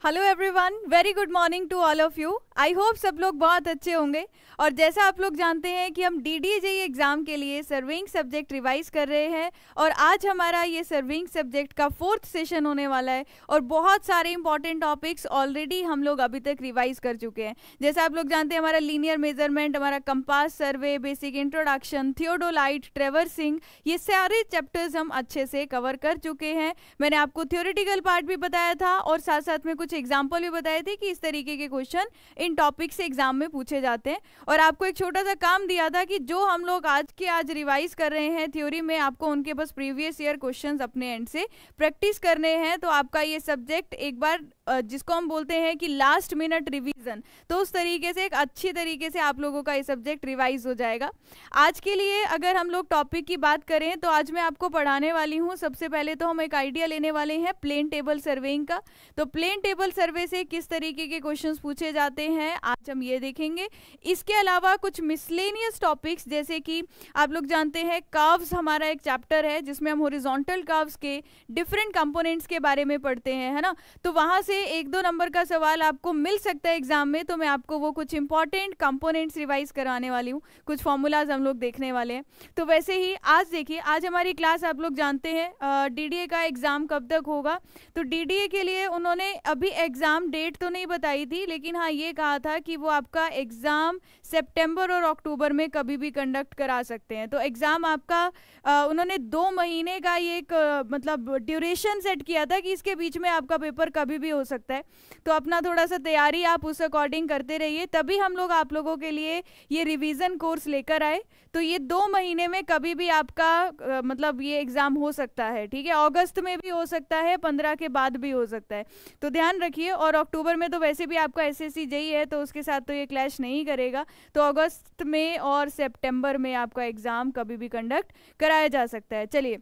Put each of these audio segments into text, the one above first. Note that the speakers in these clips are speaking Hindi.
Hello everyone, very good morning to all of you. I hope सब लोग बहुत अच्छे होंगे और जैसा आप लोग जानते हैं कि हम डी डी जे एग्ज़ाम के लिए सर्विंग सब्जेक्ट रिवाइज कर रहे हैं और आज हमारा ये सर्विंग सब्जेक्ट का फोर्थ सेशन होने वाला है और बहुत सारे इंपॉर्टेंट टॉपिक्स ऑलरेडी हम लोग अभी तक रिवाइज कर चुके हैं जैसा आप लोग जानते हैं हमारा लीनियर मेजरमेंट हमारा compass survey basic introduction theodolite traversing ये सारे चैप्टर्स हम अच्छे से कवर कर चुके हैं मैंने आपको थियोरिटिकल पार्ट भी बताया था और साथ साथ में कुछ एग्जाम्पल भी बताए थे कि इस तरीके के क्वेश्चन इन से एग्जाम में पूछे जाते हैं और आपको एक छोटा सा काम दिया था कि जो हम लोग आज के आज रिवाइज कर रहे हैं थ्योरी में आपको उनके बस प्रीवियस ईयर क्वेश्चन अपने एंड से प्रैक्टिस करने हैं तो आपका ये सब्जेक्ट एक बार जिसको हम बोलते हैं कि लास्ट मिनट रिविजन तो उस तरीके से एक अच्छी तरीके से आप लोगों का ये सब्जेक्ट रिवाइज हो जाएगा आज के लिए अगर हम लोग टॉपिक की बात करें तो आज मैं आपको पढ़ाने वाली हूँ सबसे पहले तो हम एक आइडिया लेने वाले हैं प्लेन टेबल सर्वेइंग का तो प्लेन टेबल सर्वे से किस तरीके के क्वेश्चन पूछे जाते हैं हैं आज हम ये देखेंगे इसके अलावा कुछ मिसलेनियस टॉपिक्स जैसे कि आप लोग जानते हैं काव्स हमारा एक चैप्टर है जिसमें हम होरिजोंटल काव्स के डिफरेंट कंपोनेंट्स के बारे में पढ़ते हैं है ना तो वहाँ से एक दो नंबर का सवाल आपको मिल सकता है एग्जाम में तो मैं आपको वो कुछ इंपॉर्टेंट कंपोनेंट्स रिवाइज करवाने वाली हूँ कुछ फॉर्मूलाज हम लोग देखने वाले हैं तो वैसे ही आज देखिए आज हमारी क्लास आप लोग जानते हैं डी का एग्ज़ाम कब तक होगा तो डी के लिए उन्होंने अभी एग्ज़ाम डेट तो नहीं बताई थी लेकिन हाँ ये कहा कहा था कि वो आपका एग्ज़ाम सितंबर और अक्टूबर में कभी भी कंडक्ट करा सकते हैं तो एग्ज़ाम आपका आ, उन्होंने दो महीने का ये एक मतलब ड्यूरेशन सेट किया था कि इसके बीच में आपका पेपर कभी भी हो सकता है तो अपना थोड़ा सा तैयारी आप उस अकॉर्डिंग करते रहिए तभी हम लोग आप लोगों के लिए ये रिविज़न कोर्स लेकर आए तो ये दो महीने में कभी भी आपका मतलब ये एग्ज़ाम हो सकता है ठीक है अगस्त में भी हो सकता है पंद्रह के बाद भी हो सकता है तो ध्यान रखिए और अक्टूबर में तो वैसे भी आपका एस एस है तो उसके साथ तो ये क्लैश नहीं करेगा तो अगस्त में और सेप्टेम्बर में आपका एग्ज़ाम कभी भी कंडक्ट कराया जा सकता है चलिए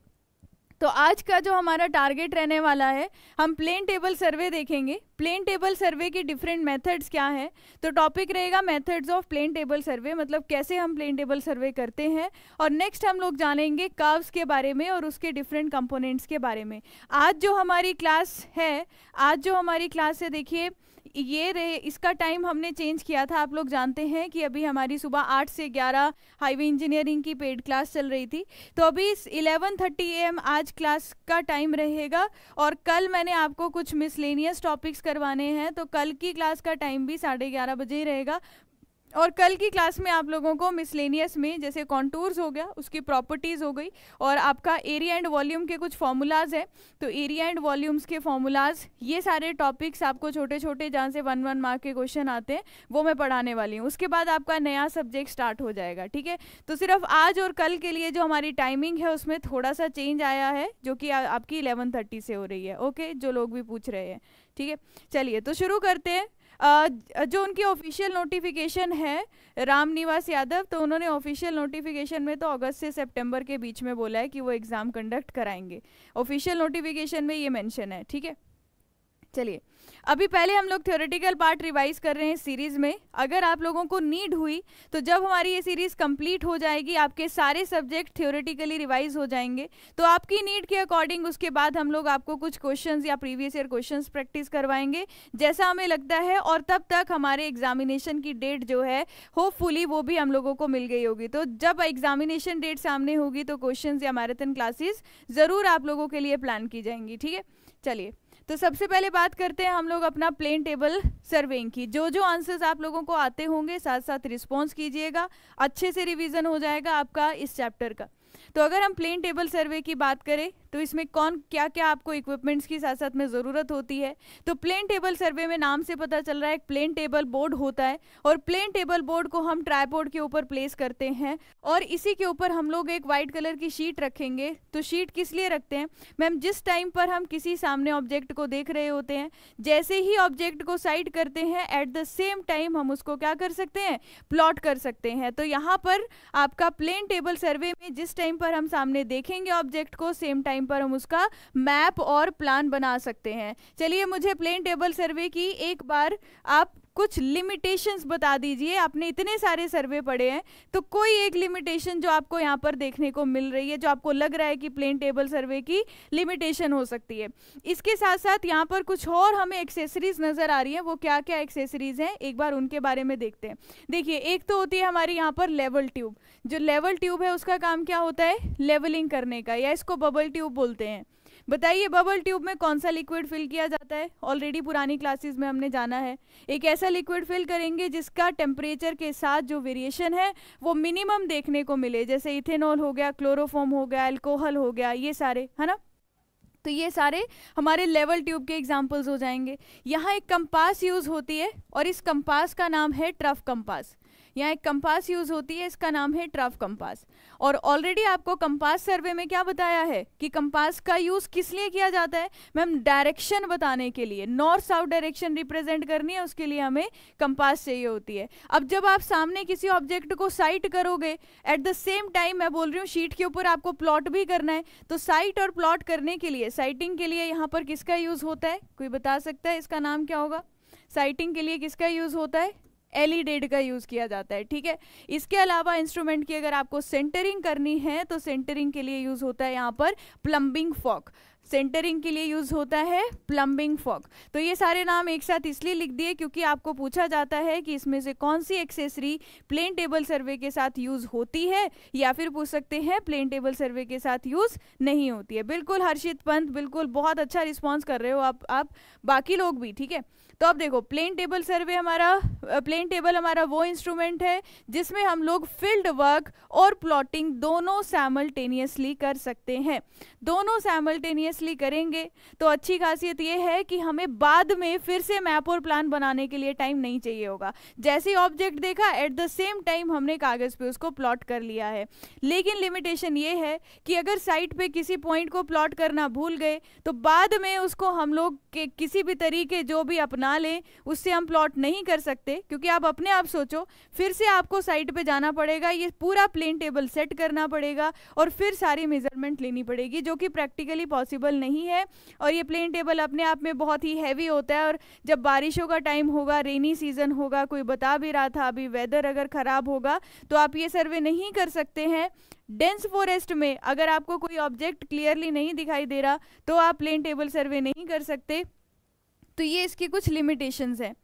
तो आज का जो हमारा टारगेट रहने वाला है हम प्लेन टेबल सर्वे देखेंगे प्लेन टेबल सर्वे के डिफरेंट मेथड्स क्या हैं तो टॉपिक रहेगा methods of plane table survey मतलब कैसे हम प्लेन टेबल सर्वे करते हैं और नेक्स्ट हम लोग जानेंगे कर्व्स के बारे में और उसके डिफरेंट कंपोनेंट्स के बारे में आज जो हमारी क्लास है आज जो हमारी क्लास है देखिए ये रहे इसका टाइम हमने चेंज किया था आप लोग जानते हैं कि अभी हमारी सुबह आठ से ग्यारह हाईवे इंजीनियरिंग की पेड क्लास चल रही थी तो अभी इलेवन थर्टी एम आज क्लास का टाइम रहेगा और कल मैंने आपको कुछ मिसलेनियस टॉपिक्स करवाने हैं तो कल की क्लास का टाइम भी साढ़े ग्यारह बजे ही रहेगा और कल की क्लास में आप लोगों को मिसलेनियस में जैसे कॉन्टूर्स हो गया उसकी प्रॉपर्टीज़ हो गई और आपका एरिया एंड वॉल्यूम के कुछ फार्मूलाज हैं तो एरिया एंड वॉल्यूम्स के फार्मूलाज ये सारे टॉपिक्स आपको छोटे छोटे जहाँ से वन वन मार्क के क्वेश्चन आते हैं वो मैं पढ़ाने वाली हूँ उसके बाद आपका नया सब्जेक्ट स्टार्ट हो जाएगा ठीक है तो सिर्फ आज और कल के लिए जो हमारी टाइमिंग है उसमें थोड़ा सा चेंज आया है जो कि आपकी इलेवन थर्टी से हो रही है ओके जो लोग भी पूछ रहे हैं ठीक है चलिए तो शुरू करते हैं जो उनकी ऑफिशियल नोटिफिकेशन है राम निवास यादव तो उन्होंने ऑफिशियल नोटिफिकेशन में तो अगस्त से सितंबर के बीच में बोला है कि वो एग्ज़ाम कंडक्ट कराएंगे ऑफिशियल नोटिफिकेशन में ये मेंशन है ठीक है चलिए अभी पहले हम लोग थ्योरेटिकल पार्ट रिवाइज कर रहे हैं सीरीज़ में अगर आप लोगों को नीड हुई तो जब हमारी ये सीरीज़ कंप्लीट हो जाएगी आपके सारे सब्जेक्ट थ्योरेटिकली रिवाइज हो जाएंगे तो आपकी नीड के अकॉर्डिंग उसके बाद हम लोग आपको कुछ क्वेश्चन या प्रीवियस ईयर क्वेश्चन प्रैक्टिस करवाएंगे जैसा हमें लगता है और तब तक हमारे एग्जामिनेशन की डेट जो है होपफुली वो भी हम लोगों को मिल गई होगी तो जब एग्जामिनेशन डेट सामने होगी तो क्वेश्चन या मैराथन क्लासेस ज़रूर आप लोगों के लिए प्लान की जाएंगी ठीक है चलिए तो सबसे पहले बात करते हैं हम लोग अपना प्लेन टेबल सर्वेइंग की जो जो आंसर्स आप लोगों को आते होंगे साथ साथ रिस्पॉन्स कीजिएगा अच्छे से रिविज़न हो जाएगा आपका इस चैप्टर का तो अगर हम प्लेन टेबल सर्वे की बात करें तो इसमें कौन क्या क्या आपको इक्विपमेंट्स की साथ साथ में ज़रूरत होती है तो प्लेन टेबल सर्वे में नाम से पता चल रहा है एक प्लेन टेबल बोर्ड होता है और प्लेन टेबल बोर्ड को हम ट्राईपोर्ड के ऊपर प्लेस करते हैं और इसी के ऊपर हम लोग एक वाइट कलर की शीट रखेंगे तो शीट किस लिए रखते हैं मैम जिस टाइम पर हम किसी सामने ऑब्जेक्ट को देख रहे होते हैं जैसे ही ऑब्जेक्ट को साइड करते हैं एट द सेम टाइम हम उसको क्या कर सकते हैं प्लॉट कर सकते हैं तो यहाँ पर आपका प्लेन टेबल सर्वे में जिस टाइम पर हम सामने देखेंगे ऑब्जेक्ट को सेम टाइम टाइम पर हम उसका मैप और प्लान बना सकते हैं चलिए मुझे प्लेन टेबल सर्वे की एक बार आप कुछ लिमिटेशंस बता दीजिए आपने इतने सारे सर्वे पढ़े हैं तो कोई एक लिमिटेशन जो आपको यहाँ पर देखने को मिल रही है जो आपको लग रहा है कि प्लेन टेबल सर्वे की लिमिटेशन हो सकती है इसके साथ साथ यहाँ पर कुछ और हमें एक्सेसरीज नज़र आ रही हैं वो क्या क्या एक्सेसरीज हैं एक बार उनके बारे में देखते हैं देखिए एक तो होती है हमारे यहाँ पर लेवल ट्यूब जो लेवल ट्यूब है उसका काम क्या होता है लेवलिंग करने का या इसको बबल ट्यूब बोलते हैं बताइए बबल ट्यूब में कौन सा लिक्विड फिल किया जाता है ऑलरेडी पुरानी क्लासेस में हमने जाना है एक ऐसा लिक्विड फिल करेंगे जिसका टेम्परेचर के साथ जो वेरिएशन है वो मिनिमम देखने को मिले जैसे इथेनॉल हो गया क्लोरोफॉम हो गया एल्कोहल हो गया ये सारे है ना तो ये सारे हमारे लेवल ट्यूब के एग्जाम्पल्स हो जाएंगे यहाँ एक कंपास यूज़ होती है और इस कंपास का नाम है ट्रफ कंपास यहाँ एक कंपास यूज़ होती है इसका नाम है ट्रफ कंपास और ऑलरेडी आपको कंपास सर्वे में क्या बताया है कि कंपास का यूज़ किस लिए किया जाता है मैम डायरेक्शन बताने के लिए नॉर्थ साउथ डायरेक्शन रिप्रेजेंट करनी है उसके लिए हमें कंपास चाहिए होती है अब जब आप सामने किसी ऑब्जेक्ट को साइट करोगे एट द सेम टाइम मैं बोल रही हूँ शीट के ऊपर आपको प्लॉट भी करना है तो साइट और प्लॉट करने के लिए साइटिंग के लिए यहाँ पर किसका यूज़ होता है कोई बता सकता है इसका नाम क्या होगा साइटिंग के लिए किसका यूज़ होता है एलिडेड e का यूज़ किया जाता है ठीक है इसके अलावा इंस्ट्रूमेंट की अगर आपको सेंटरिंग करनी है तो सेंटरिंग के लिए यूज़ होता है यहाँ पर प्लम्बिंग फॉक सेंटरिंग के लिए यूज़ होता है प्लम्बिंग फॉक तो ये सारे नाम एक साथ इसलिए लिख दिए क्योंकि आपको पूछा जाता है कि इसमें से कौन सी एक्सेसरी प्लेन टेबल सर्वे के साथ यूज़ होती है या फिर पूछ सकते हैं प्लेन टेबल सर्वे के साथ यूज़ नहीं होती है बिल्कुल हर्षित पंत बिल्कुल बहुत अच्छा रिस्पॉन्स कर रहे हो आप आप बाकी लोग भी ठीक है तो अब देखो प्लेन टेबल सर्वे हमारा प्लेन टेबल हमारा वो इंस्ट्रूमेंट है जिसमें हम लोग फील्ड वर्क और प्लॉटिंग दोनों सैमल्टेनियसली कर सकते हैं दोनों सैमल्टेनियसली करेंगे तो अच्छी खासियत ये है कि हमें बाद में फिर से मैप और प्लान बनाने के लिए टाइम नहीं चाहिए होगा जैसे ऑब्जेक्ट देखा एट द सेम टाइम हमने कागज़ पे उसको प्लॉट कर लिया है लेकिन लिमिटेशन ये है कि अगर साइट पे किसी पॉइंट को प्लॉट करना भूल गए तो बाद में उसको हम लोग के किसी भी तरीके जो भी अपना लें उससे हम प्लॉट नहीं कर सकते क्योंकि आप अपने आप सोचो फिर से आपको साइट पर जाना पड़ेगा ये पूरा प्लेन टेबल सेट करना पड़ेगा और फिर सारी मेजरमेंट लेनी पड़ेगी जो कि प्रैक्टिकली पॉसिबल नहीं है और ये प्लेन टेबल अपने आप में बहुत ही हैवी होता है और जब बारिशों का टाइम होगा रेनी सीजन होगा कोई बता भी रहा था अभी वेदर अगर ख़राब होगा तो आप ये सर्वे नहीं कर सकते हैं डेंस फॉरेस्ट में अगर आपको कोई ऑब्जेक्ट क्लियरली नहीं दिखाई दे रहा तो आप प्लेन टेबल सर्वे नहीं कर सकते तो ये इसकी कुछ लिमिटेशंस हैं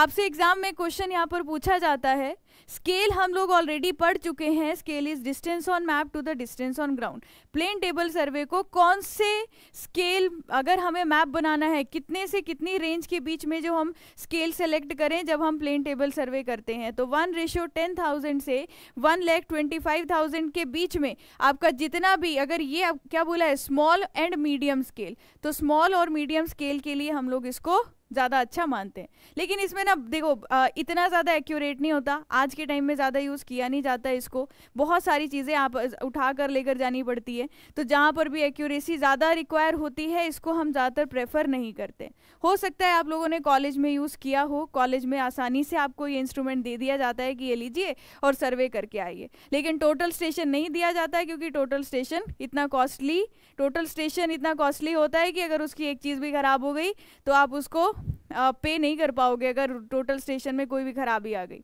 आपसे एग्ज़ाम में क्वेश्चन यहाँ पर पूछा जाता है स्केल हम लोग ऑलरेडी पढ़ चुके हैं scale is distance on map to the distance on ground plane table survey को कौन से स्केल अगर हमें मैप बनाना है कितने से कितनी रेंज के बीच में जो हम स्केल सेलेक्ट करें जब हम प्लेन टेबल सर्वे करते हैं तो वन रेशो टेन थाउजेंड से one lakh twenty five thousand के बीच में आपका जितना भी अगर ये क्या बोला है स्मॉल एंड मीडियम स्केल तो स्मॉल और मीडियम स्केल के लिए हम लोग इसको ज़्यादा अच्छा मानते हैं लेकिन इसमें ना देखो इतना ज़्यादा एक्यूरेट नहीं होता आज के टाइम में ज़्यादा यूज़ किया नहीं जाता इसको बहुत सारी चीज़ें आप उठा कर लेकर जानी पड़ती है तो जहाँ पर भी एक्यूरेसी ज़्यादा रिक्वायर होती है इसको हम ज़्यादातर प्रेफर नहीं करते हो सकता है आप लोगों ने कॉलेज में यूज़ किया हो कॉलेज में आसानी से आपको ये इंस्ट्रूमेंट दे दिया जाता है कि ये लीजिए और सर्वे करके आइए लेकिन टोटल स्टेशन नहीं दिया जाता है क्योंकि टोटल स्टेशन इतना कॉस्टली टोटल स्टेशन इतना कॉस्टली होता है कि अगर उसकी एक चीज़ भी ख़राब हो गई तो आप उसको पे नहीं कर पाओगे अगर टोटल स्टेशन में कोई भी खराबी आ गई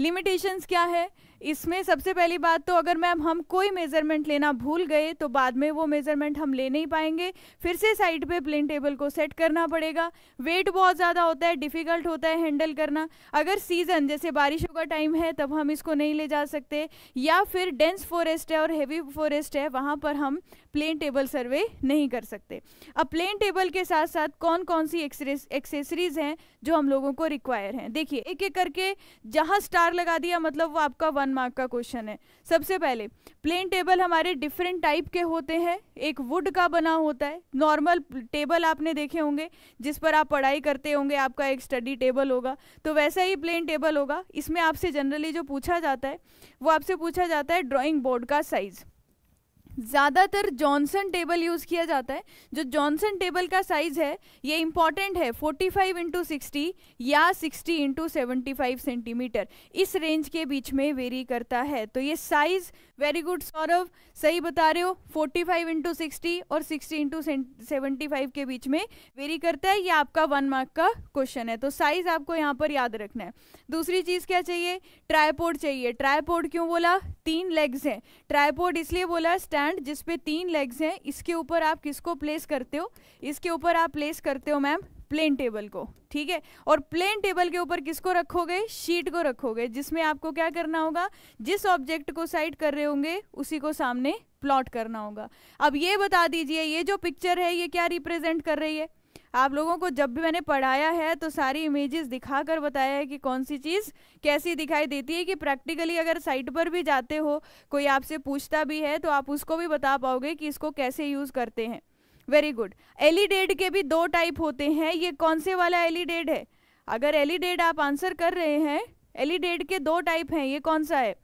लिमिटेशंस क्या है इसमें सबसे पहली बात तो अगर मैम हम कोई मेज़रमेंट लेना भूल गए तो बाद में वो मेज़रमेंट हम ले नहीं पाएंगे फिर से साइड पे प्लेन टेबल को सेट करना पड़ेगा वेट बहुत ज़्यादा होता है डिफ़िकल्ट होता है हैंडल करना अगर सीज़न जैसे बारिशों का टाइम है तब हम इसको नहीं ले जा सकते या फिर डेंस फॉरेस्ट है और हैवी फॉरेस्ट है वहाँ पर हम प्लेन टेबल सर्वे नहीं कर सकते अब प्लेन टेबल के साथ साथ कौन कौन सी एक्सेसरीज हैं जो हम लोगों को रिक्वायर हैं देखिए एक एक करके जहाँ स्टार लगा दिया मतलब वो आपका वन मार्क का क्वेश्चन है सबसे पहले प्लेन टेबल हमारे डिफरेंट टाइप के होते हैं एक वुड का बना होता है नॉर्मल टेबल आपने देखे होंगे जिस पर आप पढ़ाई करते होंगे आपका एक स्टडी टेबल होगा तो वैसा ही प्लेन टेबल होगा इसमें आपसे जनरली जो पूछा जाता है वो आपसे पूछा जाता है ड्रॉइंग बोर्ड का साइज़ ज़्यादातर जॉनसन टेबल यूज़ किया जाता है जो जॉनसन टेबल का साइज़ है ये इम्पॉर्टेंट है 45 फाइव इंटू सिक्सटी या 60 इंटू सेवेंटी सेंटीमीटर इस रेंज के बीच में वेरी करता है तो ये साइज़ वेरी गुड सौरभ सही बता रहे हो 45 फाइव इंटू सिक्सटी और 60 इंटू सेवेंटी के बीच में वेरी करता है ये आपका वन मार्क का क्वेश्चन है तो साइज़ आपको यहाँ पर याद रखना है दूसरी चीज़ क्या चाहिए ट्राईपोर्ड चाहिए ट्राईपोर्ड क्यों बोला तीन लेग्स हैं ट्राईपोर्ड इसलिए बोला स्टैंड स्टैंड जिसपे तीन लेग्स हैं इसके ऊपर आप किसको प्लेस करते हो इसके ऊपर आप प्लेस करते हो मैम प्लेन टेबल को ठीक है और प्लेन टेबल के ऊपर किसको रखोगे शीट को रखोगे जिसमें आपको क्या करना होगा जिस ऑब्जेक्ट को साइड कर रहे होंगे उसी को सामने प्लॉट करना होगा अब ये बता दीजिए ये जो पिक्चर है ये क्या रिप्रेजेंट कर रही है आप लोगों को जब भी मैंने पढ़ाया है तो सारी इमेजेस दिखा कर बताया है कि कौन सी चीज़ कैसी दिखाई देती है कि प्रैक्टिकली अगर साइट पर भी जाते हो कोई आपसे पूछता भी है तो आप उसको भी बता पाओगे कि इसको कैसे यूज़ करते हैं वेरी गुड एलिडेड के भी दो टाइप होते हैं ये कौन से वाला एलिडेड e है अगर एलिडेड e आप आंसर कर रहे हैं एलिडेड e के दो टाइप हैं ये कौन सा है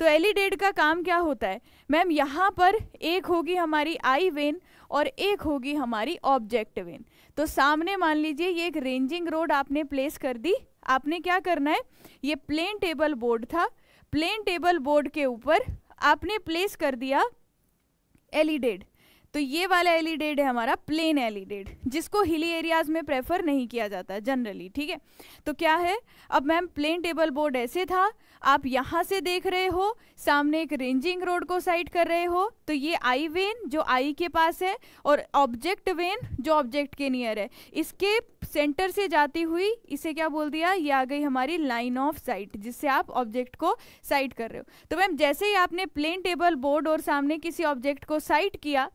तो एलिडेड का काम क्या होता है मैम यहाँ पर एक होगी हमारी आई वेन और एक होगी हमारी ऑब्जेक्ट वेन तो सामने मान लीजिए ये एक रेंजिंग रोड आपने प्लेस कर दी आपने क्या करना है ये प्लेन टेबल बोर्ड था प्लेन टेबल बोर्ड के ऊपर आपने प्लेस कर दिया एलिडेड तो ये वाला एलिडेड है हमारा प्लेन एलिडेड जिसको हिली एरियाज में प्रेफर नहीं किया जाता जनरली ठीक है तो क्या है अब मैम प्लेन टेबल बोर्ड ऐसे था आप यहाँ से देख रहे हो सामने एक रेंजिंग रोड को साइड कर रहे हो तो ये आई वेन जो आई के पास है और ऑब्जेक्ट वेन जो ऑब्जेक्ट के नियर है इसके सेंटर से जाती हुई इसे क्या बोल दिया ये आ गई हमारी लाइन ऑफ साइट जिससे आप ऑब्जेक्ट को साइड कर रहे हो तो मैम जैसे ही आपने प्लेन टेबल बोर्ड और सामने किसी ऑब्जेक्ट को साइट किया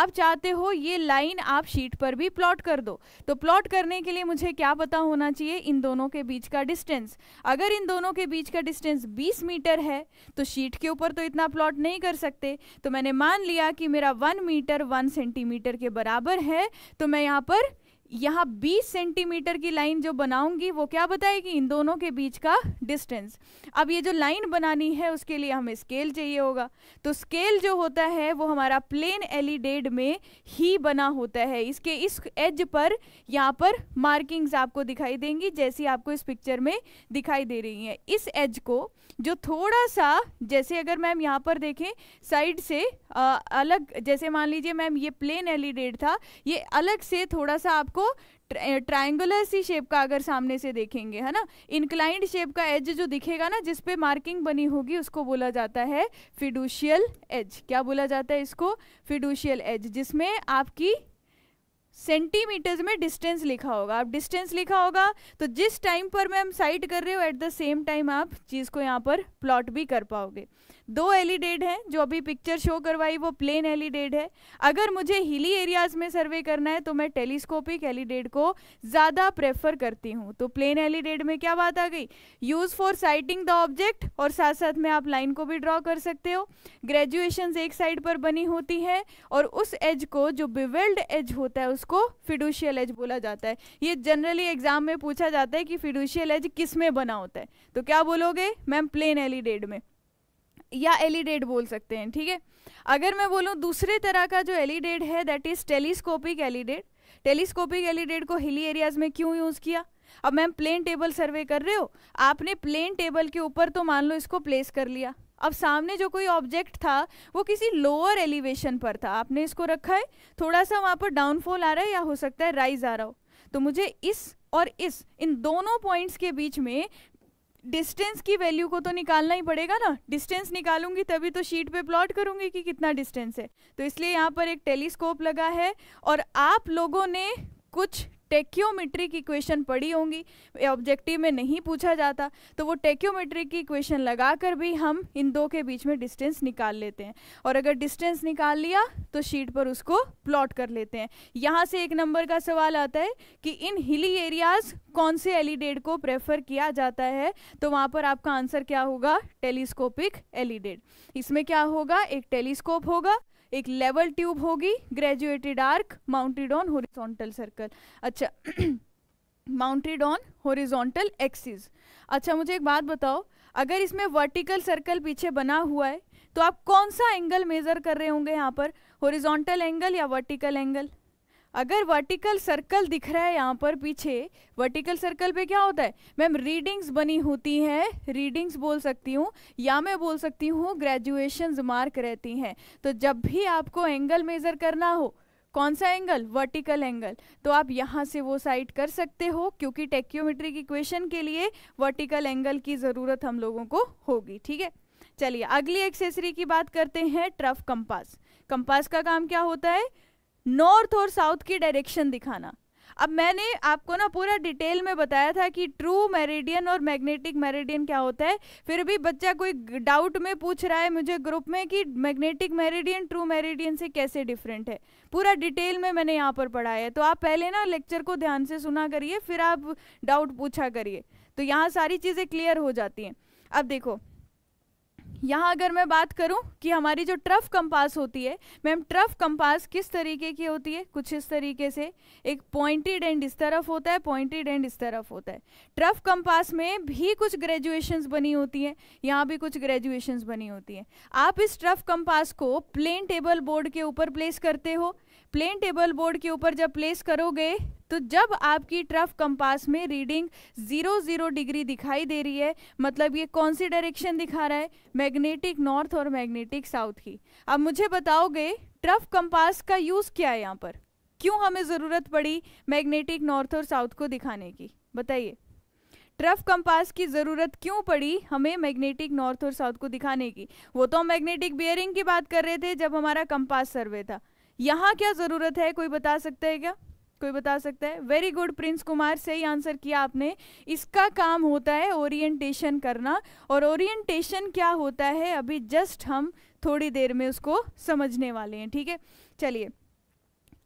आप चाहते हो ये लाइन आप शीट पर भी प्लॉट कर दो तो प्लॉट करने के लिए मुझे क्या पता होना चाहिए इन दोनों के बीच का डिस्टेंस अगर इन दोनों के बीच का डिस्टेंस 20 मीटर है तो शीट के ऊपर तो इतना प्लॉट नहीं कर सकते तो मैंने मान लिया कि मेरा वन मीटर वन सेंटीमीटर के बराबर है तो मैं यहाँ पर यहाँ 20 सेंटीमीटर की लाइन जो बनाऊंगी वो क्या बताएगी इन दोनों के बीच का डिस्टेंस अब ये जो लाइन बनानी है उसके लिए हमें स्केल चाहिए होगा तो स्केल जो होता है वो हमारा प्लेन एलिडेड में ही बना होता है इसके इस एज पर यहाँ पर मार्किंग्स आपको दिखाई देंगी जैसी आपको इस पिक्चर में दिखाई दे रही हैं इस एज को जो थोड़ा सा जैसे अगर मैम यहाँ पर देखें साइड से आ, अलग जैसे मान लीजिए मैम ये प्लेन एलिडेट था ये अलग से थोड़ा सा आपको ट्रायंगुलर सी शेप का अगर सामने से देखेंगे है ना इंक्लाइंड शेप का एज जो दिखेगा ना जिस पे मार्किंग बनी होगी उसको बोला जाता है फिडुशियल एज क्या बोला जाता है इसको फिडुशियल एज जिसमें आपकी सेंटीमीटर्स में डिस्टेंस लिखा होगा आप डिस्टेंस लिखा होगा तो जिस टाइम पर मैं हम साइट कर रहे हो एट द सेम टाइम आप चीज़ को यहाँ पर प्लॉट भी कर पाओगे दो एलिडेड e हैं जो अभी पिक्चर शो करवाई वो प्लेन एलिडेड e है अगर मुझे हिली एरियाज में सर्वे करना है तो मैं टेलीस्कोपिक एलिडेड e को ज़्यादा प्रेफर करती हूँ तो प्लेन एलिडेड में क्या बात आ गई use for sighting the object और साथ साथ में आप लाइन को भी ड्रॉ कर सकते हो ग्रेजुएशन एक साइड पर बनी होती है और उस एज को जो बिवेल्ड एज होता है उसको फिडुशियल एज बोला जाता है ये जनरली एग्जाम में पूछा जाता है कि फिडुशियल एज किस में बना होता है तो क्या बोलोगे मैम प्लेन एलिडेड में या एलिडेड e बोल सकते हैं ठीक है अगर मैं बोलूँ दूसरे तरह का जो एलिडेड e है that is telescopic alidade telescopic alidade को हिली एरियाज़ में क्यों यूज़ किया अब मैम प्लेन टेबल सर्वे कर रहे हो आपने प्लेन टेबल के ऊपर तो मान लो इसको प्लेस कर लिया अब सामने जो कोई ऑब्जेक्ट था वो किसी लोअर एलिवेशन पर था आपने इसको रखा है थोड़ा सा वहाँ पर डाउनफॉल आ रहा है या हो सकता है राइज आ रहा हो तो मुझे इस और इस इन दोनों पॉइंट्स के बीच में डिस्टेंस की वैल्यू को तो निकालना ही पड़ेगा ना डिस्टेंस निकालूंगी तभी तो शीट पे प्लॉट करूंगी कि कितना डिस्टेंस है तो इसलिए यहाँ पर एक टेलीस्कोप लगा है और आप लोगों ने कुछ टेक्योमेट्रिक इक्वेशन पढ़ी होंगी ऑब्जेक्टिव में नहीं पूछा जाता तो वो टेक्योमेट्रिक इक्वेशन लगाकर भी हम इन दो के बीच में डिस्टेंस निकाल लेते हैं और अगर डिस्टेंस निकाल लिया तो शीट पर उसको प्लॉट कर लेते हैं यहाँ से एक नंबर का सवाल आता है कि इन हिली एरियाज कौन से एलिडेड को प्रेफर किया जाता है तो वहाँ पर आपका आंसर क्या होगा टेलीस्कोपिक एलिडेड इसमें क्या होगा एक टेलीस्कोप होगा एक लेवल ट्यूब होगी graduated arc mounted on horizontal circle अच्छा माउंटेड ऑन हॉरिजॉन्टल एक्सिस अच्छा मुझे एक बात बताओ अगर इसमें वर्टिकल सर्कल पीछे बना हुआ है तो आप कौन सा एंगल मेजर कर रहे होंगे यहाँ पर हॉरिजॉन्टल एंगल या वर्टिकल एंगल अगर वर्टिकल सर्कल दिख रहा है यहाँ पर पीछे वर्टिकल सर्कल पे क्या होता है मैम रीडिंग्स बनी होती हैं रीडिंग्स बोल सकती हूँ या मैं बोल सकती हूँ ग्रेजुएशन मार्क रहती हैं तो जब भी आपको एंगल मेज़र करना हो कौन सा एंगल वर्टिकल एंगल तो आप यहाँ से वो साइड कर सकते हो क्योंकि टेक्योमेट्रिक इक्वेशन के लिए वर्टिकल एंगल की ज़रूरत हम लोगों को होगी ठीक है चलिए अगली एक्सेसरी की बात करते हैं ट्रफ कंपास कंपास का काम क्या होता है नॉर्थ और साउथ की डायरेक्शन दिखाना अब मैंने आपको ना पूरा डिटेल में बताया था कि ट्रू मेरिडियन और मैग्नेटिक मेरिडियन क्या होता है फिर भी बच्चा कोई डाउट में पूछ रहा है मुझे ग्रुप में कि मैग्नेटिक मेरिडियन ट्रू मेरिडियन से कैसे डिफरेंट है पूरा डिटेल में मैंने यहाँ पर पढ़ाया है तो आप पहले ना लेक्चर को ध्यान से सुना करिए फिर आप डाउट पूछा करिए तो यहाँ सारी चीज़ें क्लियर हो जाती हैं अब देखो यहाँ अगर मैं बात करूँ कि हमारी जो ट्रफ कंपास होती है मैम ट्रफ कंपास किस तरीके की होती है कुछ इस तरीके से एक पॉइंटेड एंड इस तरफ होता है पॉइंटेड एंड इस तरफ होता है ट्रफ कंपास में भी कुछ ग्रेजुएशंस बनी होती हैं यहाँ भी कुछ ग्रेजुएशंस बनी होती हैं आप इस ट्रफ कंपास को प्लेन टेबल बोर्ड के ऊपर प्लेस करते हो प्लेन टेबल बोर्ड के ऊपर जब प्लेस करोगे तो जब आपकी ट्रफ कंपास में रीडिंग ज़ीरो ज़ीरो डिग्री दिखाई दे रही है मतलब ये कौन सी डायरेक्शन दिखा रहा है मैग्नेटिक नॉर्थ और मैग्नेटिक साउथ की अब मुझे बताओगे ट्रफ कंपास का यूज़ क्या है यहाँ पर क्यों हमें ज़रूरत पड़ी मैग्नेटिक नॉर्थ और साउथ को दिखाने की बताइए ट्रफ कंपास की ज़रूरत क्यों पड़ी हमें मैग्नेटिक नॉर्थ और साउथ को दिखाने की वो तो हम मैग्नेटिक बियरिंग की बात कर रहे थे जब हमारा कंपास सर्वे था यहाँ क्या ज़रूरत है कोई बता सकता है क्या कोई बता सकता है वेरी गुड प्रिंस कुमार सही आंसर किया आपने इसका काम होता है ओरिएंटेशन करना और ओरिएंटेशन क्या होता है अभी जस्ट हम थोड़ी देर में उसको समझने वाले हैं ठीक है चलिए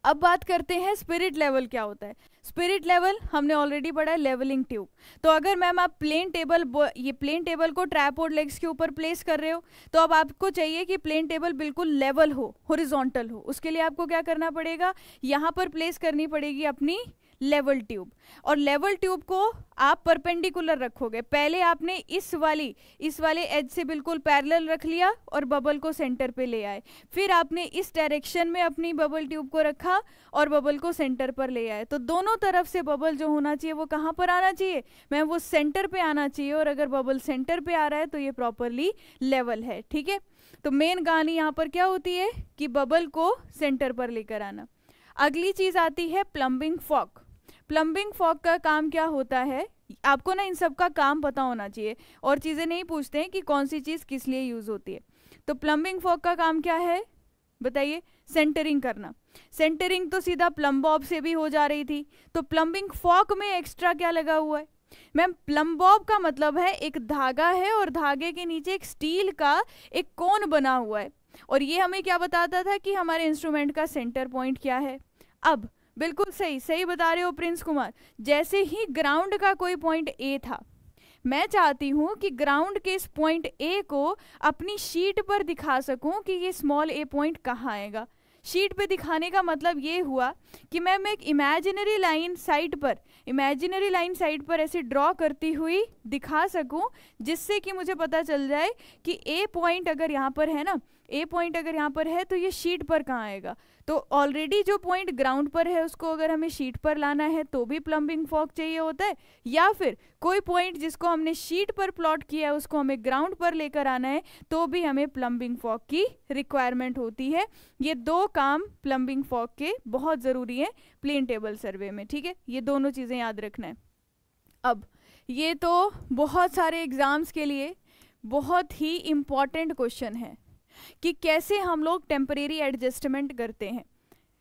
अब बात करते हैं स्पिरिट लेवल क्या होता है स्पिरिट लेवल हमने ऑलरेडी पढ़ा है लेवलिंग ट्यूब तो अगर मैम आप प्लेन टेबल ये प्लेन टेबल को ट्रैपोर्ड लेग्स के ऊपर प्लेस कर रहे हो तो अब आपको चाहिए कि प्लेन टेबल बिल्कुल लेवल हो हॉरिजॉन्टल हो उसके लिए आपको क्या करना पड़ेगा यहाँ पर प्लेस करनी पड़ेगी अपनी लेवल ट्यूब और लेवल ट्यूब को आप परपेंडिकुलर रखोगे पहले आपने इस वाली इस वाले एज से बिल्कुल पैरेलल रख लिया और बबल को सेंटर पे ले आए फिर आपने इस डायरेक्शन में अपनी बबल ट्यूब को रखा और बबल को सेंटर पर ले आए तो दोनों तरफ से बबल जो होना चाहिए वो कहाँ पर आना चाहिए मैम वो सेंटर पर आना चाहिए और अगर बबल सेंटर पर आ रहा है तो ये प्रॉपरली लेवल है ठीक है तो मेन कहानी यहाँ पर क्या होती है कि बबल को सेंटर पर लेकर आना अगली चीज़ आती है प्लम्बिंग फॉक प्लम्बिंग फॉग का काम क्या होता है आपको ना इन सब का काम पता होना चाहिए और चीज़ें नहीं पूछते हैं कि कौन सी चीज़ किस लिए यूज़ होती है तो प्लम्बिंग फॉग का काम क्या है बताइए सेंटरिंग करना सेंटरिंग तो सीधा प्लम्बॉब से भी हो जा रही थी तो प्लम्बिंग फॉक में एक्स्ट्रा क्या लगा हुआ है मैम प्लम्बॉब का मतलब है एक धागा है और धागे के नीचे एक स्टील का एक कोन बना हुआ है और ये हमें क्या बताता था कि हमारे इंस्ट्रूमेंट का सेंटर पॉइंट क्या है अब बिल्कुल सही सही बता रहे हो प्रिंस कुमार जैसे ही ग्राउंड का कोई पॉइंट ए था मैं चाहती हूँ कि ग्राउंड के इस पॉइंट ए को अपनी शीट पर दिखा सकूँ कि ये स्मॉल ए पॉइंट कहाँ आएगा शीट पे दिखाने का मतलब ये हुआ कि मैं मैं एक इमेजिनरी लाइन साइट पर इमेजिनरी लाइन साइट पर ऐसे ड्रॉ करती हुई दिखा सकूं जिससे कि मुझे पता चल जाए कि ए पॉइंट अगर यहाँ पर है ना ए पॉइंट अगर यहाँ पर है तो ये शीट पर कहाँ आएगा तो ऑलरेडी जो पॉइंट ग्राउंड पर है उसको अगर हमें शीट पर लाना है तो भी प्लम्बिंग फॉग चाहिए होता है या फिर कोई पॉइंट जिसको हमने शीट पर प्लॉट किया है उसको हमें ग्राउंड पर लेकर आना है तो भी हमें प्लम्बिंग फॉग की रिक्वायरमेंट होती है ये दो काम प्लम्बिंग फॉग के बहुत ज़रूरी है प्लेन टेबल सर्वे में ठीक है ये दोनों चीज़ें याद रखना है अब ये तो बहुत सारे एग्ज़ाम्स के लिए बहुत ही इम्पॉर्टेंट क्वेश्चन है कि कैसे हम लोग टेम्परेरी एडजस्टमेंट करते हैं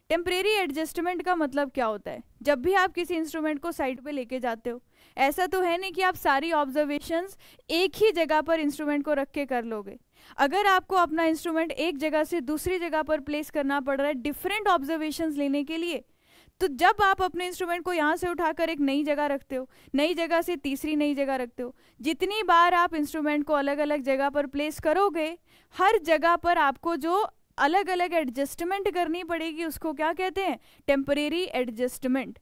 टेम्परेरी एडजस्टमेंट का मतलब क्या होता है जब भी आप किसी इंस्ट्रूमेंट को साइड पे लेके जाते हो ऐसा तो है नहीं कि आप सारी ऑब्जर्वेशंस एक ही जगह पर इंस्ट्रूमेंट को रख के कर लोगे अगर आपको अपना इंस्ट्रूमेंट एक जगह से दूसरी जगह पर प्लेस करना पड़ रहा है डिफरेंट ऑब्जर्वेशंस लेने के लिए तो जब आप अपने इंस्ट्रूमेंट को यहाँ से उठाकर एक नई जगह रखते हो नई जगह से तीसरी नई जगह रखते हो जितनी बार आप इंस्ट्रूमेंट को अलग अलग जगह पर प्लेस करोगे हर जगह पर आपको जो अलग अलग एडजस्टमेंट करनी पड़ेगी उसको क्या कहते हैं टेम्परेरी एडजस्टमेंट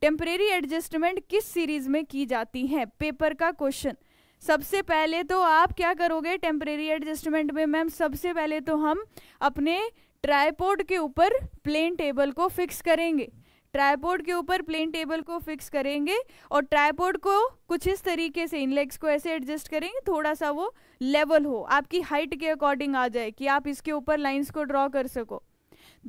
टेम्परेरी एडजस्टमेंट किस सीरीज़ में की जाती है पेपर का क्वेश्चन सबसे पहले तो आप क्या करोगे टेम्परेरी एडजस्टमेंट में मैम सबसे पहले तो हम अपने ट्राईपोर्ड के ऊपर प्लेन टेबल को फिक्स करेंगे ट्राईपोर्ड के ऊपर प्लेन टेबल को फिक्स करेंगे और ट्राईपोर्ड को कुछ इस तरीके से इन लेग्स को ऐसे एडजस्ट करेंगे थोड़ा सा वो लेवल हो आपकी हाइट के अकॉर्डिंग आ जाए कि आप इसके ऊपर लाइंस को ड्रॉ कर सको